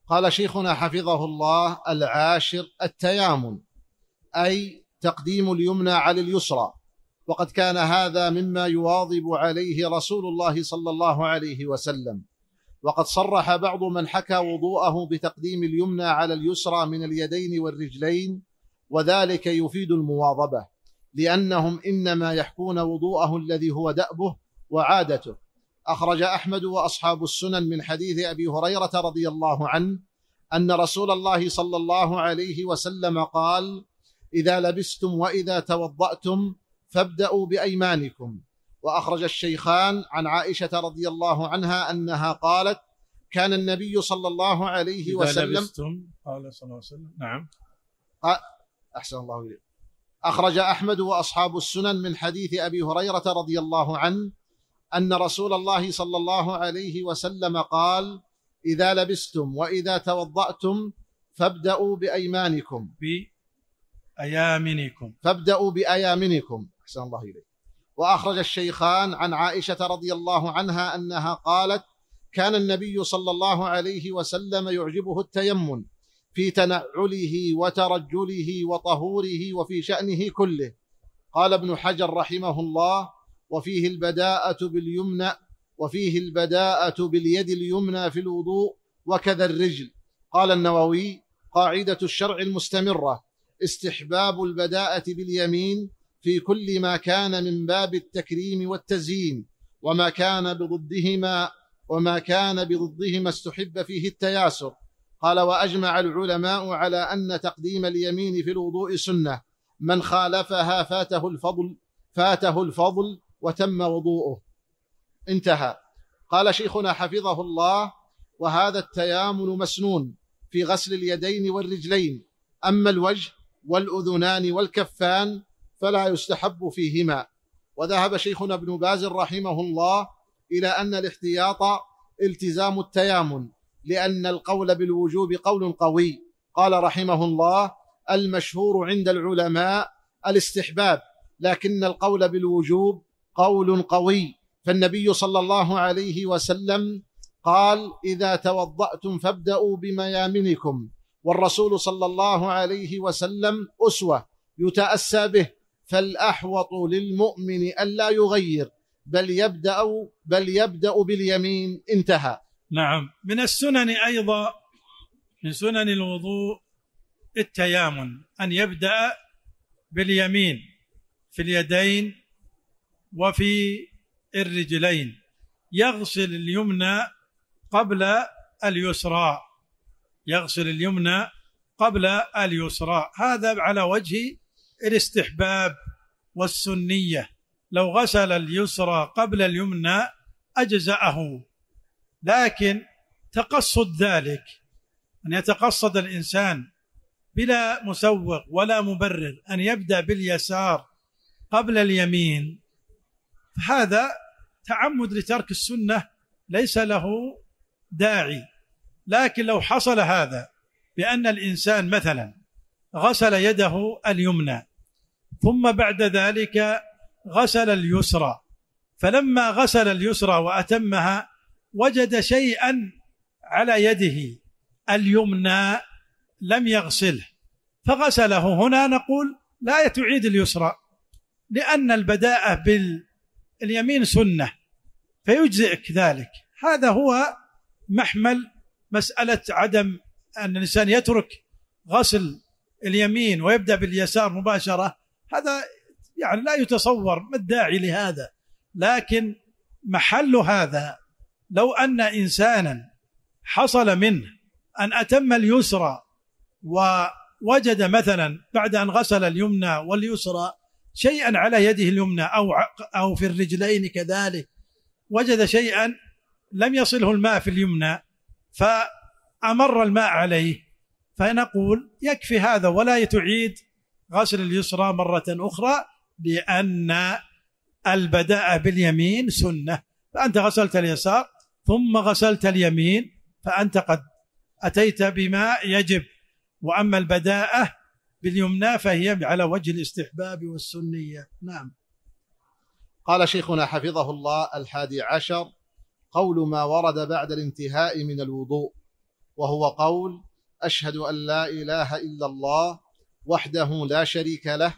قال شيخنا حفظه الله العاشر التيامن أي تقديم اليمنى على اليسرى وقد كان هذا مما يواظب عليه رسول الله صلى الله عليه وسلم وقد صرح بعض من حكى وضوءه بتقديم اليمنى على اليسرى من اليدين والرجلين وذلك يفيد المواظبه لأنهم إنما يحكون وضوءه الذي هو دأبه وعادته أخرج أحمد وأصحاب السنن من حديث أبي هريرة رضي الله عنه أن رسول الله صلى الله عليه وسلم قال إذا لبستم وإذا توضأتم فابدأوا بأيمانكم وأخرج الشيخان عن عائشة رضي الله عنها أنها قالت كان النبي صلى الله عليه إذا وسلم لبستم قال صلى الله عليه وسلم نعم أحسن الله إليك أخرج أحمد وأصحاب السنن من حديث أبي هريرة رضي الله عنه أن رسول الله صلى الله عليه وسلم قال إذا لبستم وإذا توضأتم فابدأوا بأيمانكم بأيامنكم فابدأوا بأيامنكم أحسن الله إليك وأخرج الشيخان عن عائشة رضي الله عنها أنها قالت كان النبي صلى الله عليه وسلم يعجبه التيمن في تنعله وترجله وطهوره وفي شأنه كله قال ابن حجر رحمه الله وفيه البداءة باليمنى وفيه البداءة باليد اليمنى في الوضوء وكذا الرجل قال النووي قاعدة الشرع المستمرة استحباب البداءة باليمين في كل ما كان من باب التكريم والتزيين وما كان بضدهما وما كان بضدهما استحب فيه التياسر قال وأجمع العلماء على أن تقديم اليمين في الوضوء سنة من خالفها فاته الفضل فاته الفضل وتم وضوءه انتهى قال شيخنا حفظه الله وهذا التيامن مسنون في غسل اليدين والرجلين أما الوجه والأذنان والكفان فلا يستحب فيهما وذهب شيخنا ابن باز رحمه الله إلى أن الاحتياط التزام التيامن لأن القول بالوجوب قول قوي قال رحمه الله المشهور عند العلماء الاستحباب لكن القول بالوجوب قول قوي فالنبي صلى الله عليه وسلم قال إذا توضأتم فابدأوا بميامنكم والرسول صلى الله عليه وسلم أسوة يتأسى به فالأحوط للمؤمن ألا يغير بل يبدأ بل يبدأ باليمين انتهى نعم من السنن ايضا من سنن الوضوء التيامن ان يبدا باليمين في اليدين وفي الرجلين يغسل اليمنى قبل اليسرى يغسل اليمنى قبل اليسرى هذا على وجه الاستحباب والسنيه لو غسل اليسرى قبل اليمنى اجزاه لكن تقصد ذلك أن يتقصد الإنسان بلا مسوق ولا مبرر أن يبدأ باليسار قبل اليمين هذا تعمد لترك السنة ليس له داعي لكن لو حصل هذا بأن الإنسان مثلا غسل يده اليمنى ثم بعد ذلك غسل اليسرى فلما غسل اليسرى وأتمها وجد شيئا على يده اليمنى لم يغسله فغسله هنا نقول لا تعيد اليسرى لأن البداءة باليمين سنة فيجزئك ذلك هذا هو محمل مسألة عدم أن الإنسان يترك غسل اليمين ويبدأ باليسار مباشرة هذا يعني لا يتصور ما الداعي لهذا لكن محل هذا لو ان انسانا حصل منه ان اتم اليسرى ووجد مثلا بعد ان غسل اليمنى واليسرى شيئا على يده اليمنى او او في الرجلين كذلك وجد شيئا لم يصله الماء في اليمنى فامر الماء عليه فنقول يكفي هذا ولا تعيد غسل اليسرى مره اخرى لان البداء باليمين سنه فانت غسلت اليسار ثم غسلت اليمين فأنت قد أتيت بما يجب وأما البداءة باليمنى فهي على وجه الاستحباب والسنية نعم قال شيخنا حفظه الله الحادي عشر قول ما ورد بعد الانتهاء من الوضوء وهو قول أشهد أن لا إله إلا الله وحده لا شريك له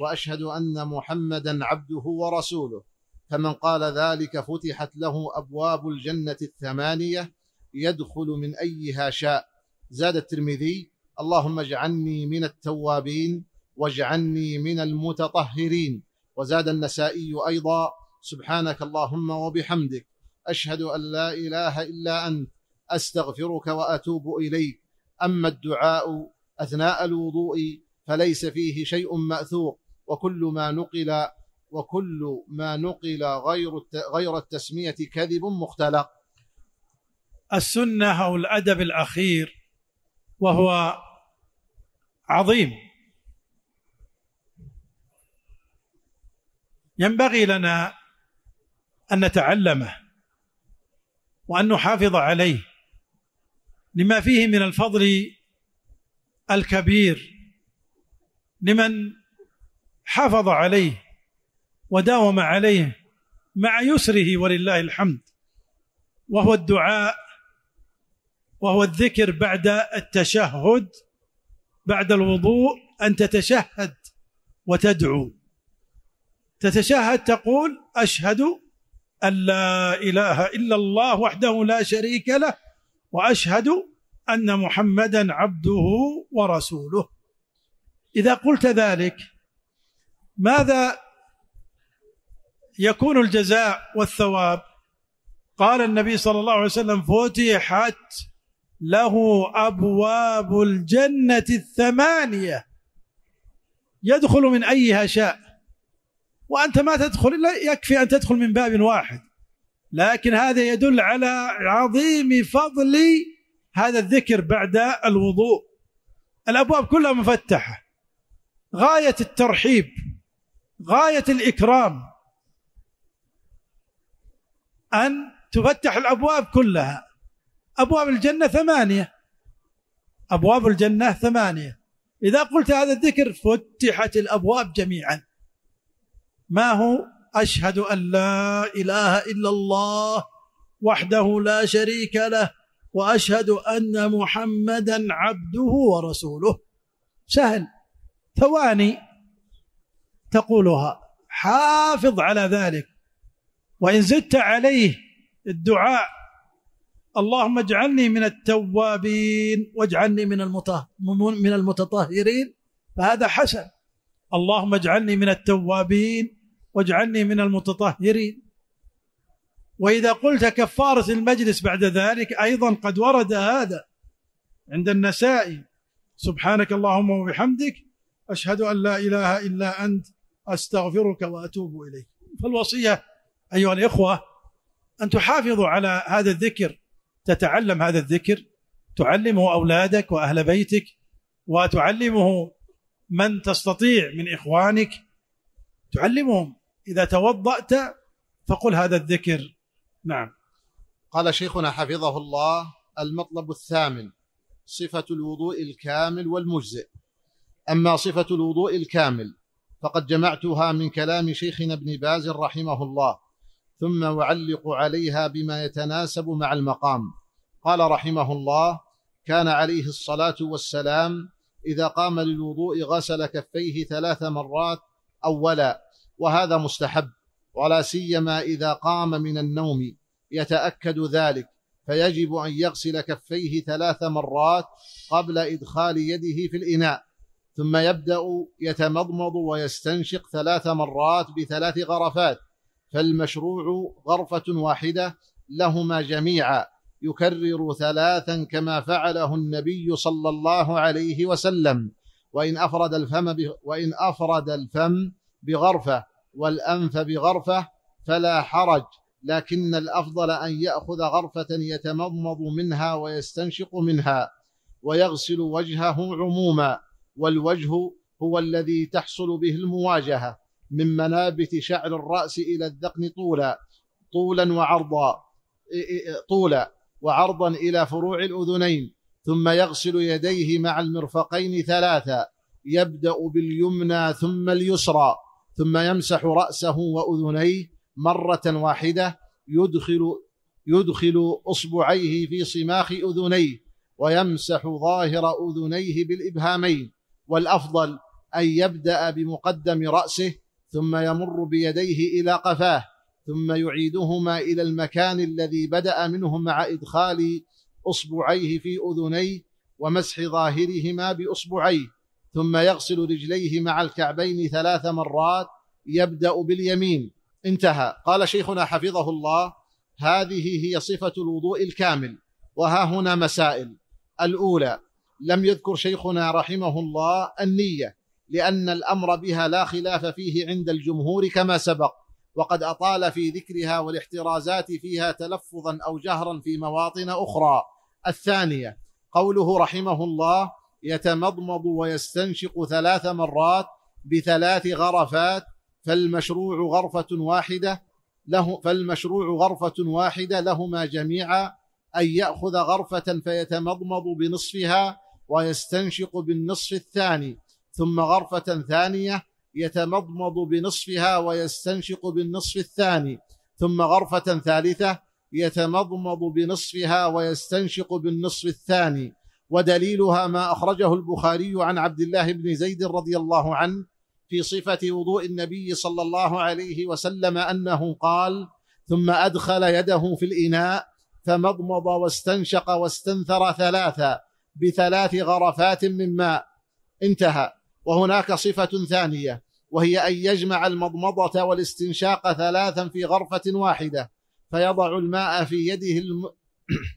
وأشهد أن محمدا عبده ورسوله فمن قال ذلك فتحت له أبواب الجنة الثمانية يدخل من أيها شاء زاد الترمذي اللهم اجعلني من التوابين واجعلني من المتطهرين وزاد النسائي أيضا سبحانك اللهم وبحمدك أشهد أن لا إله إلا أنت أستغفرك وأتوب إليك أما الدعاء أثناء الوضوء فليس فيه شيء مأثور وكل ما نقل وكل ما نقل غير غير التسمية كذب مختلق السنة أو الأدب الأخير وهو عظيم ينبغي لنا أن نتعلمه وأن نحافظ عليه لما فيه من الفضل الكبير لمن حافظ عليه وداوم عليه مع يسره ولله الحمد وهو الدعاء وهو الذكر بعد التشهد بعد الوضوء ان تتشهد وتدعو تتشهد تقول اشهد ان لا اله الا الله وحده لا شريك له واشهد ان محمدا عبده ورسوله اذا قلت ذلك ماذا يكون الجزاء والثواب قال النبي صلى الله عليه وسلم فتحت له ابواب الجنه الثمانيه يدخل من ايها شاء وانت ما تدخل الا يكفي ان تدخل من باب واحد لكن هذا يدل على عظيم فضل هذا الذكر بعد الوضوء الابواب كلها مفتحه غايه الترحيب غايه الاكرام أن تفتح الأبواب كلها أبواب الجنة ثمانية أبواب الجنة ثمانية إذا قلت هذا الذكر فتحت الأبواب جميعا ما هو أشهد أن لا إله إلا الله وحده لا شريك له وأشهد أن محمدا عبده ورسوله سهل ثواني تقولها حافظ على ذلك وإن زدت عليه الدعاء اللهم اجعلني من التوابين واجعلني من من المتطهرين فهذا حسن اللهم اجعلني من التوابين واجعلني من المتطهرين وإذا قلت كفارة المجلس بعد ذلك أيضا قد ورد هذا عند النسائي سبحانك اللهم وبحمدك أشهد أن لا إله إلا أنت أستغفرك وأتوب إليك فالوصية أيها الإخوة أن تحافظوا على هذا الذكر تتعلم هذا الذكر تعلمه أولادك وأهل بيتك وتعلمه من تستطيع من إخوانك تعلمهم إذا توضأت فقل هذا الذكر نعم قال شيخنا حفظه الله المطلب الثامن صفة الوضوء الكامل والمجزئ أما صفة الوضوء الكامل فقد جمعتها من كلام شيخنا ابن باز رحمه الله ثم يعلق عليها بما يتناسب مع المقام قال رحمه الله كان عليه الصلاه والسلام اذا قام للوضوء غسل كفيه ثلاث مرات اولا وهذا مستحب ولا سيما اذا قام من النوم يتاكد ذلك فيجب ان يغسل كفيه ثلاث مرات قبل ادخال يده في الاناء ثم يبدا يتمضمض ويستنشق ثلاث مرات بثلاث غرفات فالمشروع غرفة واحدة لهما جميعا يكرر ثلاثا كما فعله النبي صلى الله عليه وسلم وإن أفرد الفم وإن أفرد الفم بغرفة والأنف بغرفة فلا حرج لكن الأفضل أن يأخذ غرفة يتمضمض منها ويستنشق منها ويغسل وجهه عموما والوجه هو الذي تحصل به المواجهة من منابت شعر الرأس إلى الذقن طولا طولا وعرضا طولا وعرضا إلى فروع الأذنين ثم يغسل يديه مع المرفقين ثلاثا يبدأ باليمنى ثم اليسرى ثم يمسح رأسه وأذنيه مرة واحدة يدخل يدخل اصبعيه في صماخ اذنيه ويمسح ظاهر اذنيه بالابهامين والافضل ان يبدا بمقدم راسه ثم يمر بيديه إلى قفاه ثم يعيدهما إلى المكان الذي بدأ منه مع إدخال أصبعيه في أذنيه ومسح ظاهرهما بأصبعيه ثم يغسل رجليه مع الكعبين ثلاث مرات يبدأ باليمين انتهى قال شيخنا حفظه الله هذه هي صفة الوضوء الكامل وها هنا مسائل الأولى لم يذكر شيخنا رحمه الله النية لأن الأمر بها لا خلاف فيه عند الجمهور كما سبق وقد أطال في ذكرها والاحترازات فيها تلفظا أو جهرا في مواطن أخرى الثانية قوله رحمه الله يتمضمض ويستنشق ثلاث مرات بثلاث غرفات فالمشروع غرفة واحدة له فالمشروع غرفة واحدة لهما جميعا أن يأخذ غرفة فيتمضمض بنصفها ويستنشق بالنصف الثاني ثم غرفة ثانية يتمضمض بنصفها ويستنشق بالنصف الثاني ثم غرفة ثالثة يتمضمض بنصفها ويستنشق بالنصف الثاني ودليلها ما أخرجه البخاري عن عبد الله بن زيد رضي الله عنه في صفة وضوء النبي صلى الله عليه وسلم أنه قال ثم أدخل يده في الإناء فمضمض واستنشق واستنثر ثلاثا بثلاث غرفات من ماء انتهى وهناك صفة ثانية وهي أن يجمع المضمضة والاستنشاق ثلاثا في غرفة واحدة فيضع الماء في يده الم...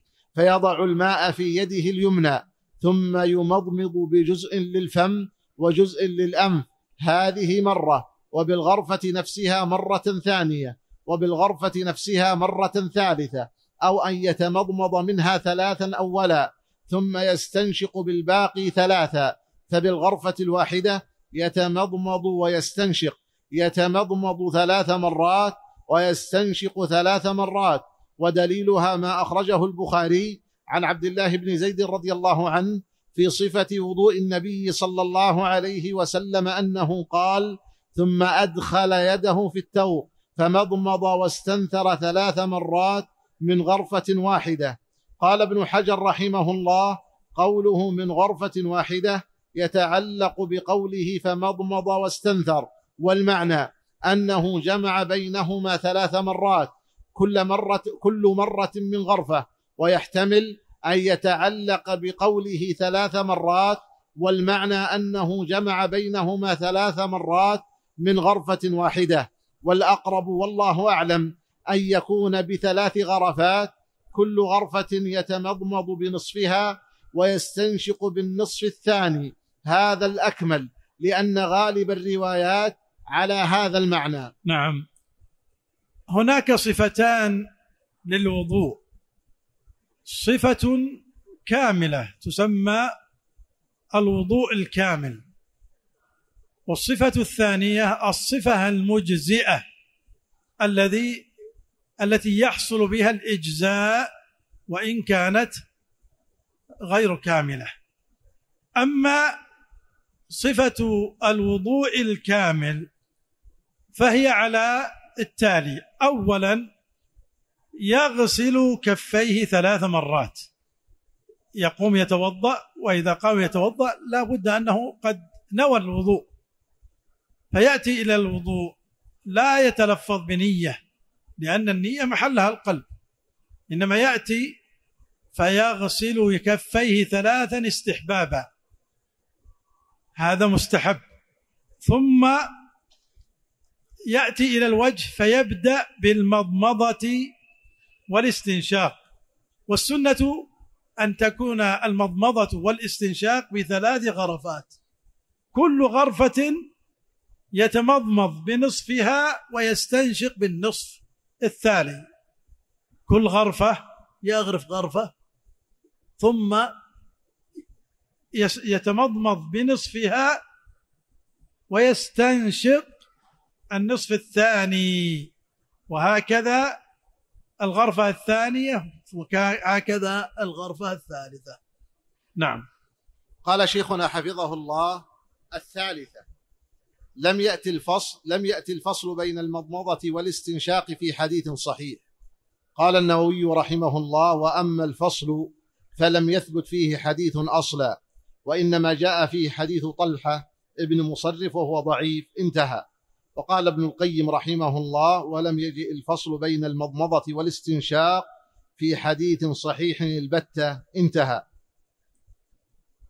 فيضع الماء في يده اليمنى ثم يمضمض بجزء للفم وجزء للأنف هذه مرة وبالغرفة نفسها مرة ثانية وبالغرفة نفسها مرة ثالثة أو أن يتمضمض منها ثلاثا أولا ثم يستنشق بالباقي ثلاثا فبالغرفة الواحدة يتمضمض ويستنشق يتمضمض ثلاث مرات ويستنشق ثلاث مرات ودليلها ما أخرجه البخاري عن عبد الله بن زيد رضي الله عنه في صفة وضوء النبي صلى الله عليه وسلم أنه قال ثم أدخل يده في التو فمضمض واستنثر ثلاث مرات من غرفة واحدة قال ابن حجر رحمه الله قوله من غرفة واحدة يتعلق بقوله فمضمض واستنثر والمعنى أنه جمع بينهما ثلاث مرات كل مرة, كل مرة من غرفة ويحتمل أن يتعلق بقوله ثلاث مرات والمعنى أنه جمع بينهما ثلاث مرات من غرفة واحدة والأقرب والله أعلم أن يكون بثلاث غرفات كل غرفة يتمضمض بنصفها ويستنشق بالنصف الثاني هذا الأكمل لأن غالب الروايات على هذا المعنى نعم هناك صفتان للوضوء صفة كاملة تسمى الوضوء الكامل والصفة الثانية الصفة المجزئة الذي التي يحصل بها الإجزاء وإن كانت غير كاملة أما صفة الوضوء الكامل فهي على التالي أولا يغسل كفيه ثلاث مرات يقوم يتوضأ وإذا قام يتوضأ لا بد أنه قد نوى الوضوء فيأتي إلى الوضوء لا يتلفظ بنية لأن النية محلها القلب إنما يأتي فيغسل كفيه ثلاثا استحبابا هذا مستحب ثم ياتي الى الوجه فيبدا بالمضمضه والاستنشاق والسنه ان تكون المضمضه والاستنشاق بثلاث غرفات كل غرفه يتمضمض بنصفها ويستنشق بالنصف الثاني كل غرفه يغرف غرفه ثم يتمضمض بنصفها ويستنشق النصف الثاني وهكذا الغرفة الثانية وهكذا الغرفة الثالثة نعم قال شيخنا حفظه الله الثالثة لم يأتي الفصل لم يأتي الفصل بين المضمضة والاستنشاق في حديث صحيح قال النووي رحمه الله وأما الفصل فلم يثبت فيه حديث أصلا وإنما جاء فيه حديث طلحة ابن مصرف وهو ضعيف انتهى وقال ابن القيم رحمه الله ولم يجئ الفصل بين المضمضة والاستنشاق في حديث صحيح البتة انتهى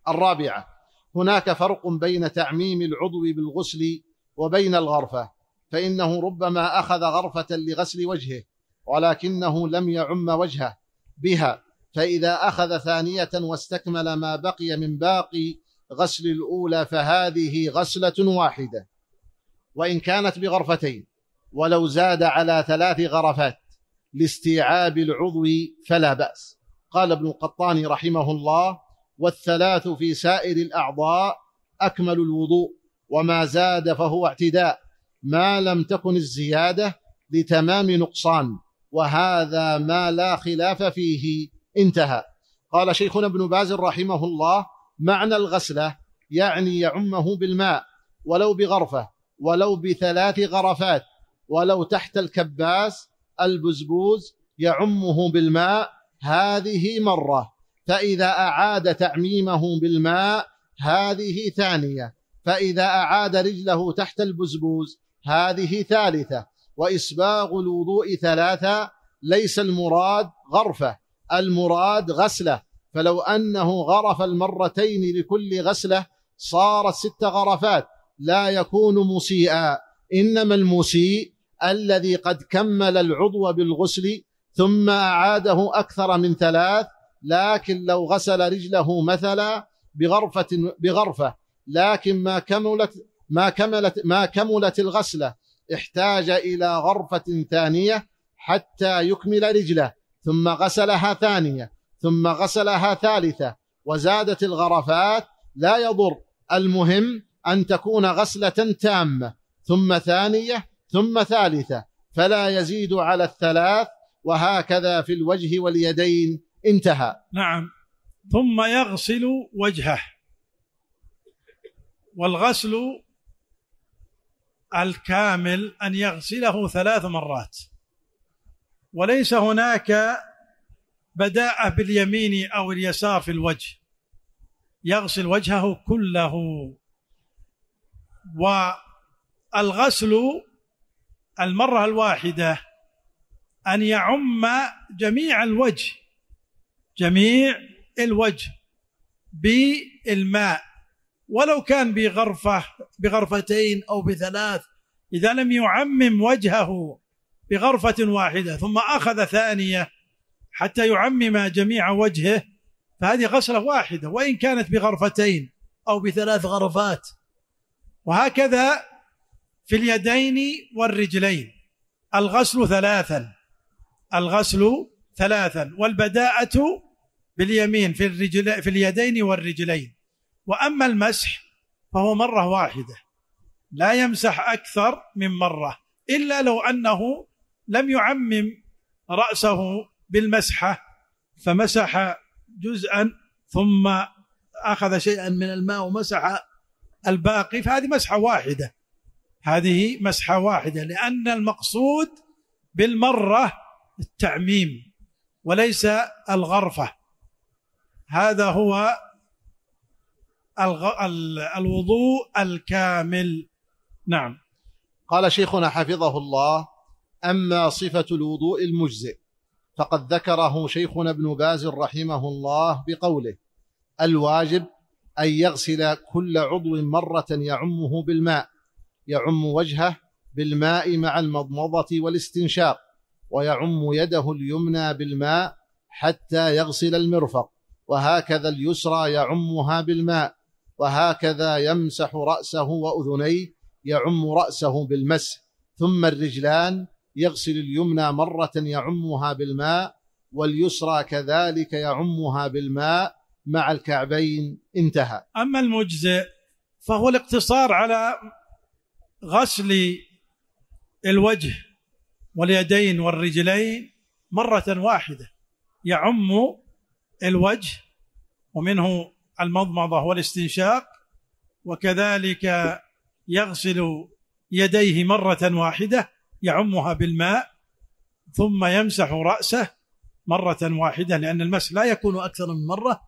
الرابعة هناك فرق بين تعميم العضو بالغسل وبين الغرفة فإنه ربما أخذ غرفة لغسل وجهه ولكنه لم يعم وجهه بها فإذا أخذ ثانية واستكمل ما بقي من باقي غسل الأولى فهذه غسلة واحدة وإن كانت بغرفتين ولو زاد على ثلاث غرفات لاستيعاب العضو فلا بأس قال ابن القطان رحمه الله والثلاث في سائر الأعضاء أكمل الوضوء وما زاد فهو اعتداء ما لم تكن الزيادة لتمام نقصان وهذا ما لا خلاف فيه انتهى قال شيخنا ابن باز رحمه الله معنى الغسله يعني يعمه بالماء ولو بغرفه ولو بثلاث غرفات ولو تحت الكباس البزبوز يعمه بالماء هذه مره فاذا اعاد تعميمه بالماء هذه ثانيه فاذا اعاد رجله تحت البزبوز هذه ثالثه واسباغ الوضوء ثلاثه ليس المراد غرفه المراد غسله فلو انه غرف المرتين لكل غسله صارت ست غرفات لا يكون مسيئا انما المسيء الذي قد كمل العضو بالغسل ثم اعاده اكثر من ثلاث لكن لو غسل رجله مثلا بغرفه بغرفه لكن ما كملت ما كملت ما كملت الغسله احتاج الى غرفه ثانيه حتى يكمل رجله ثم غسلها ثانيه ثم غسلها ثالثه وزادت الغرفات لا يضر المهم ان تكون غسله تامه ثم ثانيه ثم ثالثه فلا يزيد على الثلاث وهكذا في الوجه واليدين انتهى نعم ثم يغسل وجهه والغسل الكامل ان يغسله ثلاث مرات وليس هناك بداءة باليمين أو اليسار في الوجه يغسل وجهه كله والغسل المرة الواحدة أن يعم جميع الوجه جميع الوجه بالماء ولو كان بغرفة بغرفتين أو بثلاث إذا لم يعمم وجهه بغرفة واحدة ثم أخذ ثانية حتى يعمم جميع وجهه فهذه غسلة واحدة وإن كانت بغرفتين أو بثلاث غرفات وهكذا في اليدين والرجلين الغسل ثلاثا الغسل ثلاثا والبداءة باليمين في الرجل في اليدين والرجلين واما المسح فهو مره واحده لا يمسح اكثر من مره الا لو انه لم يعمم رأسه بالمسحة فمسح جزءا ثم أخذ شيئا من الماء ومسح الباقي فهذه مسحة واحدة هذه مسحة واحدة لأن المقصود بالمرة التعميم وليس الغرفة هذا هو الوضوء الكامل نعم قال شيخنا حفظه الله أما صفة الوضوء المجزئ فقد ذكره شيخنا ابن باز رحمه الله بقوله الواجب أن يغسل كل عضو مرة يعمه بالماء يعم وجهه بالماء مع المضمضة والاستنشاق ويعم يده اليمنى بالماء حتى يغسل المرفق وهكذا اليسرى يعمها بالماء وهكذا يمسح رأسه وأذنيه يعم رأسه بالمسح ثم الرجلان يغسل اليمنى مرة يعمها بالماء واليسرى كذلك يعمها بالماء مع الكعبين انتهى أما المجزئ فهو الاقتصار على غسل الوجه واليدين والرجلين مرة واحدة يعم الوجه ومنه المضمضة والاستنشاق وكذلك يغسل يديه مرة واحدة يعمها بالماء ثم يمسح رأسه مرة واحدة لأن المسح لا يكون أكثر من مرة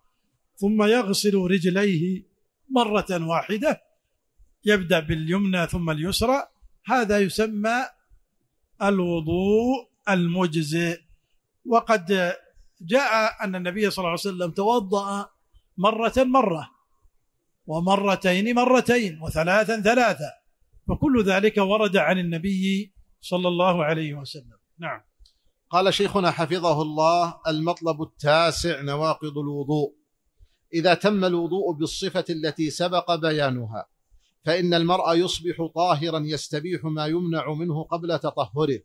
ثم يغسل رجليه مرة واحدة يبدأ باليمنى ثم اليسرى هذا يسمى الوضوء المجزئ وقد جاء أن النبي صلى الله عليه وسلم توضأ مرة مرة ومرتين مرتين وثلاثا ثلاثا فكل ذلك ورد عن النبي صلى الله عليه وسلم نعم قال شيخنا حفظه الله المطلب التاسع نواقض الوضوء إذا تم الوضوء بالصفة التي سبق بيانها فإن المرء يصبح طاهرا يستبيح ما يمنع منه قبل تطهره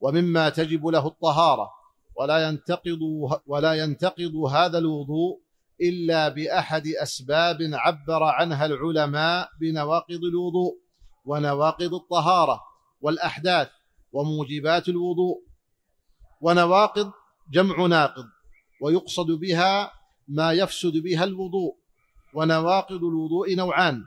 ومما تجب له الطهارة ولا ينتقض ولا ينتقض هذا الوضوء إلا بأحد أسباب عبر عنها العلماء بنواقض الوضوء ونواقض الطهارة والأحداث وموجبات الوضوء ونواقض جمع ناقض ويقصد بها ما يفسد بها الوضوء ونواقض الوضوء نوعان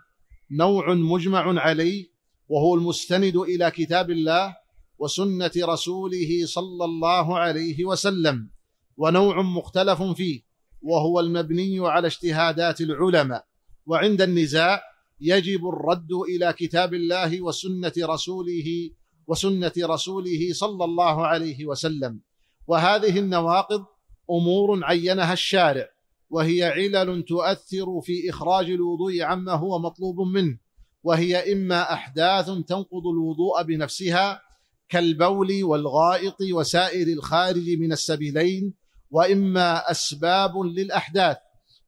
نوع مجمع عليه وهو المستند الى كتاب الله وسنه رسوله صلى الله عليه وسلم ونوع مختلف فيه وهو المبني على اجتهادات العلماء وعند النزاع يجب الرد الى كتاب الله وسنه رسوله وسنه رسوله صلى الله عليه وسلم وهذه النواقض امور عينها الشارع وهي علل تؤثر في اخراج الوضوء عما هو مطلوب منه وهي اما احداث تنقض الوضوء بنفسها كالبول والغائط وسائر الخارج من السبيلين واما اسباب للاحداث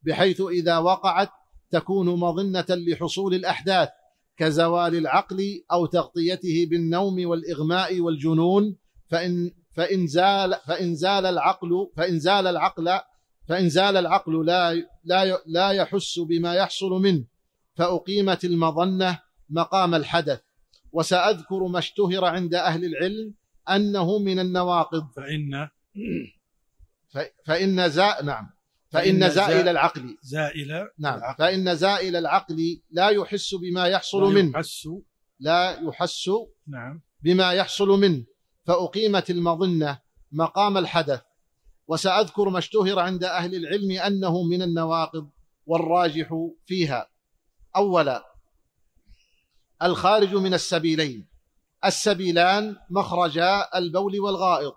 بحيث اذا وقعت تكون مظنة لحصول الأحداث كزوال العقل أو تغطيته بالنوم والإغماء والجنون فإن فإن زال فإن زال العقل فإن زال العقل فإن زال العقل لا لا لا يحس بما يحصل منه فأقيمت المظنة مقام الحدث وسأذكر ما اشتهر عند أهل العلم أنه من النواقض فإن فإن زال نعم فإن زائل العقل زائل نعم فإن زائل العقل لا يحس بما يحصل لا منه يحس لا يحس نعم بما يحصل منه فأقيمت المظنة مقام الحدث وسأذكر ما اشتهر عند أهل العلم أنه من النواقض والراجح فيها أولا الخارج من السبيلين السبيلان مخرجا البول والغائط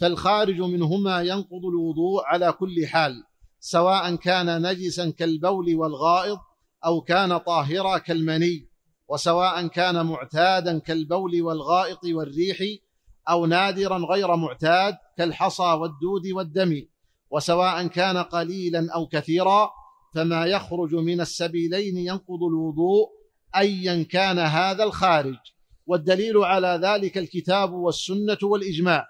فالخارج منهما ينقض الوضوء على كل حال سواء كان نجسا كالبول والغائط أو كان طاهرا كالمني وسواء كان معتادا كالبول والغائط والريح أو نادرا غير معتاد كالحصى والدود والدم وسواء كان قليلا أو كثيرا فما يخرج من السبيلين ينقض الوضوء أيا كان هذا الخارج والدليل على ذلك الكتاب والسنة والإجماع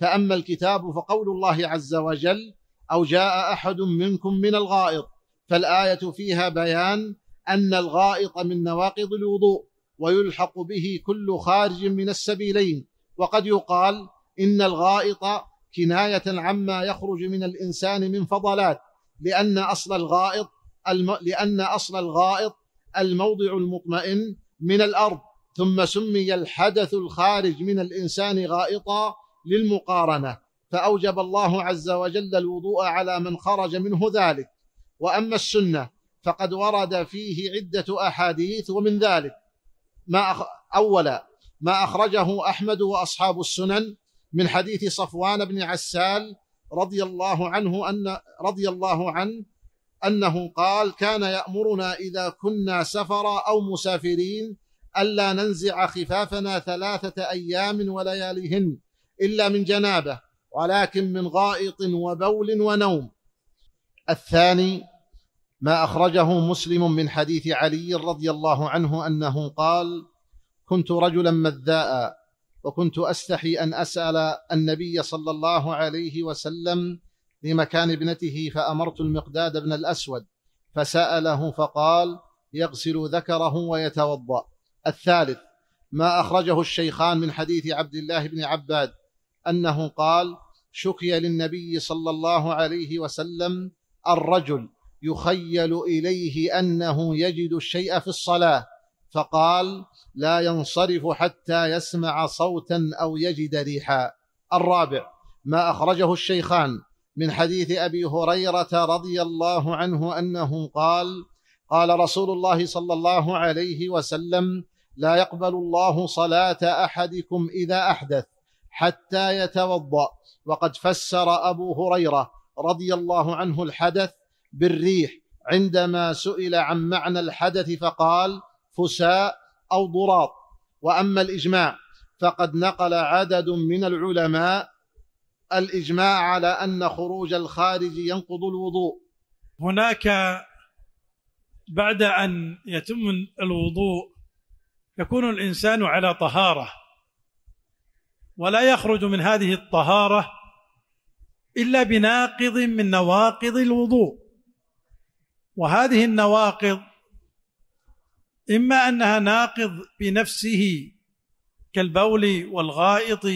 فأما الكتاب فقول الله عز وجل أو جاء أحد منكم من الغائط فالآية فيها بيان أن الغائط من نواقض الوضوء ويلحق به كل خارج من السبيلين وقد يقال إن الغائط كناية عما يخرج من الإنسان من فضلات لأن أصل الغائط الم... لأن أصل الغائط الموضع المطمئن من الأرض ثم سمي الحدث الخارج من الإنسان غائطا للمقارنة فأوجب الله عز وجل الوضوء على من خرج منه ذلك وأما السنة فقد ورد فيه عدة أحاديث ومن ذلك ما أخ... أولا ما أخرجه أحمد وأصحاب السنن من حديث صفوان بن عسال رضي الله عنه أن رضي الله عنه أنه قال كان يأمرنا إذا كنا سفرا أو مسافرين ألا ننزع خفافنا ثلاثة أيام ولياليهن إلا من جنابه ولكن من غائط وبول ونوم الثاني ما أخرجه مسلم من حديث علي رضي الله عنه أنه قال كنت رجلا مذاء وكنت أستحي أن أسأل النبي صلى الله عليه وسلم لمكان ابنته فأمرت المقداد بن الأسود فسأله فقال يغسل ذكره ويتوضأ الثالث ما أخرجه الشيخان من حديث عبد الله بن عباد أنه قال شكي للنبي صلى الله عليه وسلم الرجل يخيل اليه انه يجد الشيء في الصلاه فقال لا ينصرف حتى يسمع صوتا او يجد ريحا الرابع ما اخرجه الشيخان من حديث ابي هريره رضي الله عنه انه قال قال رسول الله صلى الله عليه وسلم لا يقبل الله صلاه احدكم اذا احدث حتى يتوضا وقد فسر ابو هريره رضي الله عنه الحدث بالريح عندما سئل عن معنى الحدث فقال فساء او ضراط واما الاجماع فقد نقل عدد من العلماء الاجماع على ان خروج الخارج ينقض الوضوء هناك بعد ان يتم الوضوء يكون الانسان على طهاره ولا يخرج من هذه الطهارة إلا بناقض من نواقض الوضوء وهذه النواقض إما أنها ناقض بنفسه كالبول والغائط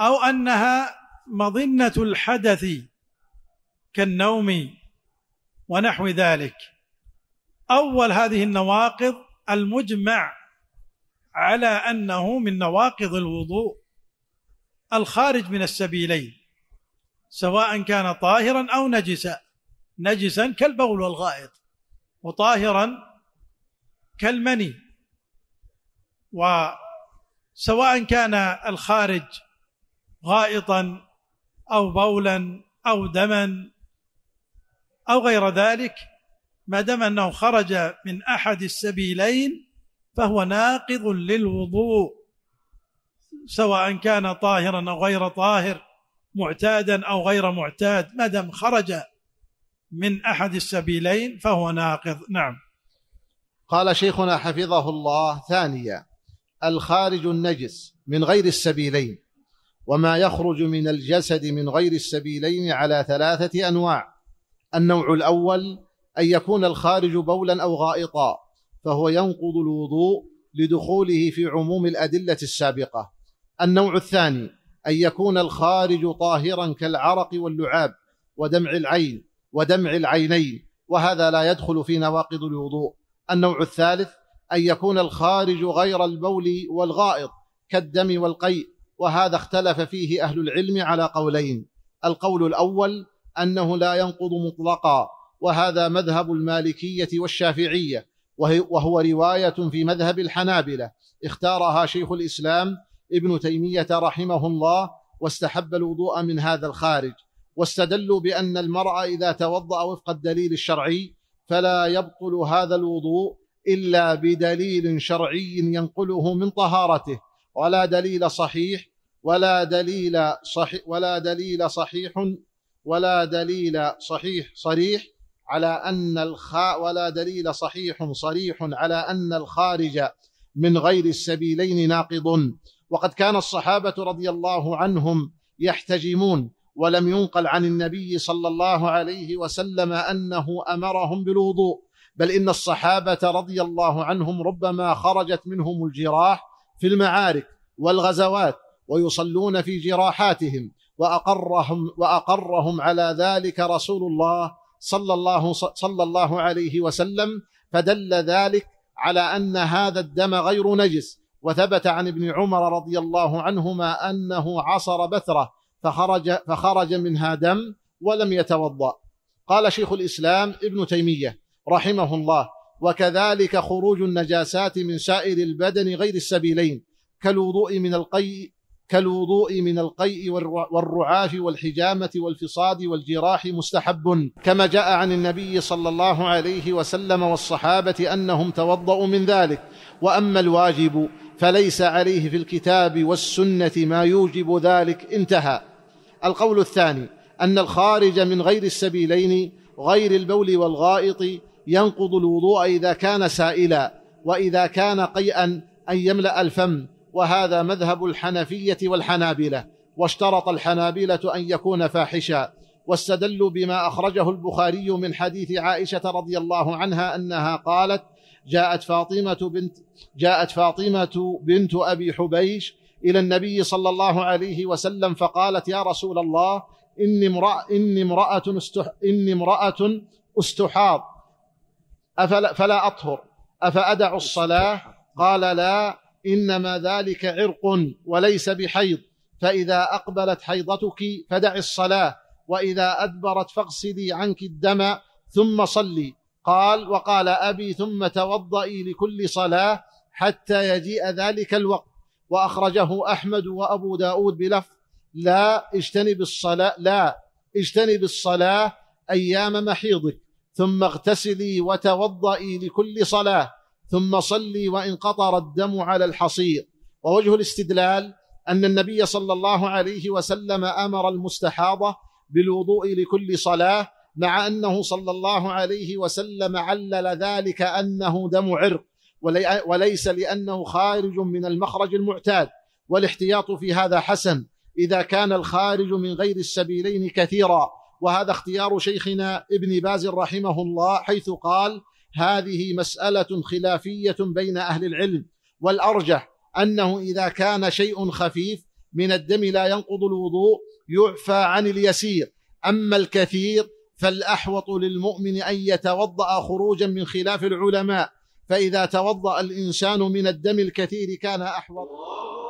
أو أنها مظنة الحدث كالنوم ونحو ذلك أول هذه النواقض المجمع على انه من نواقض الوضوء الخارج من السبيلين سواء كان طاهرا او نجسا نجسا كالبول والغائط وطاهرا كالمني وسواء كان الخارج غائطا او بولا او دما او غير ذلك ما دام انه خرج من احد السبيلين فهو ناقض للوضوء سواء كان طاهرا او غير طاهر معتادا او غير معتاد ما دام خرج من احد السبيلين فهو ناقض نعم قال شيخنا حفظه الله ثانيا الخارج النجس من غير السبيلين وما يخرج من الجسد من غير السبيلين على ثلاثه انواع النوع الاول ان يكون الخارج بولا او غائطا فهو ينقض الوضوء لدخوله في عموم الأدلة السابقة النوع الثاني أن يكون الخارج طاهرا كالعرق واللعاب ودمع العين ودمع العينين وهذا لا يدخل في نواقض الوضوء النوع الثالث أن يكون الخارج غير البول والغائط كالدم والقيء وهذا اختلف فيه أهل العلم على قولين القول الأول أنه لا ينقض مطلقا وهذا مذهب المالكية والشافعية وهو رواية في مذهب الحنابلة اختارها شيخ الإسلام ابن تيمية رحمه الله واستحب الوضوء من هذا الخارج واستدلوا بأن المرأة إذا توضأ وفق الدليل الشرعي فلا يبطل هذا الوضوء إلا بدليل شرعي ينقله من طهارته ولا دليل صحيح ولا دليل صحيح ولا دليل صحيح ولا دليل صحيح صريح على أن الخاء ولا دليل صحيح صريح على أن الخارج من غير السبيلين ناقض وقد كان الصحابة رضي الله عنهم يحتجمون ولم ينقل عن النبي صلى الله عليه وسلم أنه أمرهم بالوضوء بل إن الصحابة رضي الله عنهم ربما خرجت منهم الجراح في المعارك والغزوات ويصلون في جراحاتهم وأقرهم, وأقرهم على ذلك رسول الله صلى الله صلى الله عليه وسلم فدل ذلك على ان هذا الدم غير نجس وثبت عن ابن عمر رضي الله عنهما انه عصر بثره فخرج فخرج منها دم ولم يتوضا قال شيخ الاسلام ابن تيميه رحمه الله وكذلك خروج النجاسات من سائر البدن غير السبيلين كالوضوء من القي كالوضوء من القيء والرعاف والحجامة والفصاد والجراح مستحب كما جاء عن النبي صلى الله عليه وسلم والصحابة أنهم توضأوا من ذلك وأما الواجب فليس عليه في الكتاب والسنة ما يوجب ذلك انتهى القول الثاني أن الخارج من غير السبيلين غير البول والغائط ينقض الوضوء إذا كان سائلا وإذا كان قيئا أن يملأ الفم وهذا مذهب الحنفية والحنابلة واشترط الحنابلة أن يكون فاحشا واستدلوا بما أخرجه البخاري من حديث عائشة رضي الله عنها أنها قالت جاءت فاطمة بنت جاءت فاطمة بنت أبي حبيش إلى النبي صلى الله عليه وسلم فقالت يا رسول الله إني امرأة إني امرأة إني امرأة استحاض أفلا فلا أطهر أفأدع الصلاة قال لا انما ذلك عرق وليس بحيض فاذا اقبلت حيضتك فدع الصلاه واذا ادبرت فاغسلي عنك الدم ثم صلي قال وقال ابي ثم توضئي لكل صلاه حتى يجيء ذلك الوقت واخرجه احمد وابو داود بلفظ لا اجتنب الصلاه لا اجتنب الصلاه ايام محيضك ثم اغتسلي وتوضئي لكل صلاه ثم صلي وإن قطر الدم على الحصير ووجه الاستدلال أن النبي صلى الله عليه وسلم أمر المستحاضة بالوضوء لكل صلاة مع أنه صلى الله عليه وسلم علل ذلك أنه دم عرق وليس لأنه خارج من المخرج المعتاد والاحتياط في هذا حسن إذا كان الخارج من غير السبيلين كثيرا وهذا اختيار شيخنا ابن باز رحمه الله حيث قال هذه مسألة خلافية بين أهل العلم والأرجح أنه إذا كان شيء خفيف من الدم لا ينقض الوضوء يعفى عن اليسير أما الكثير فالأحوط للمؤمن أن يتوضأ خروجا من خلاف العلماء فإذا توضأ الإنسان من الدم الكثير كان أحوط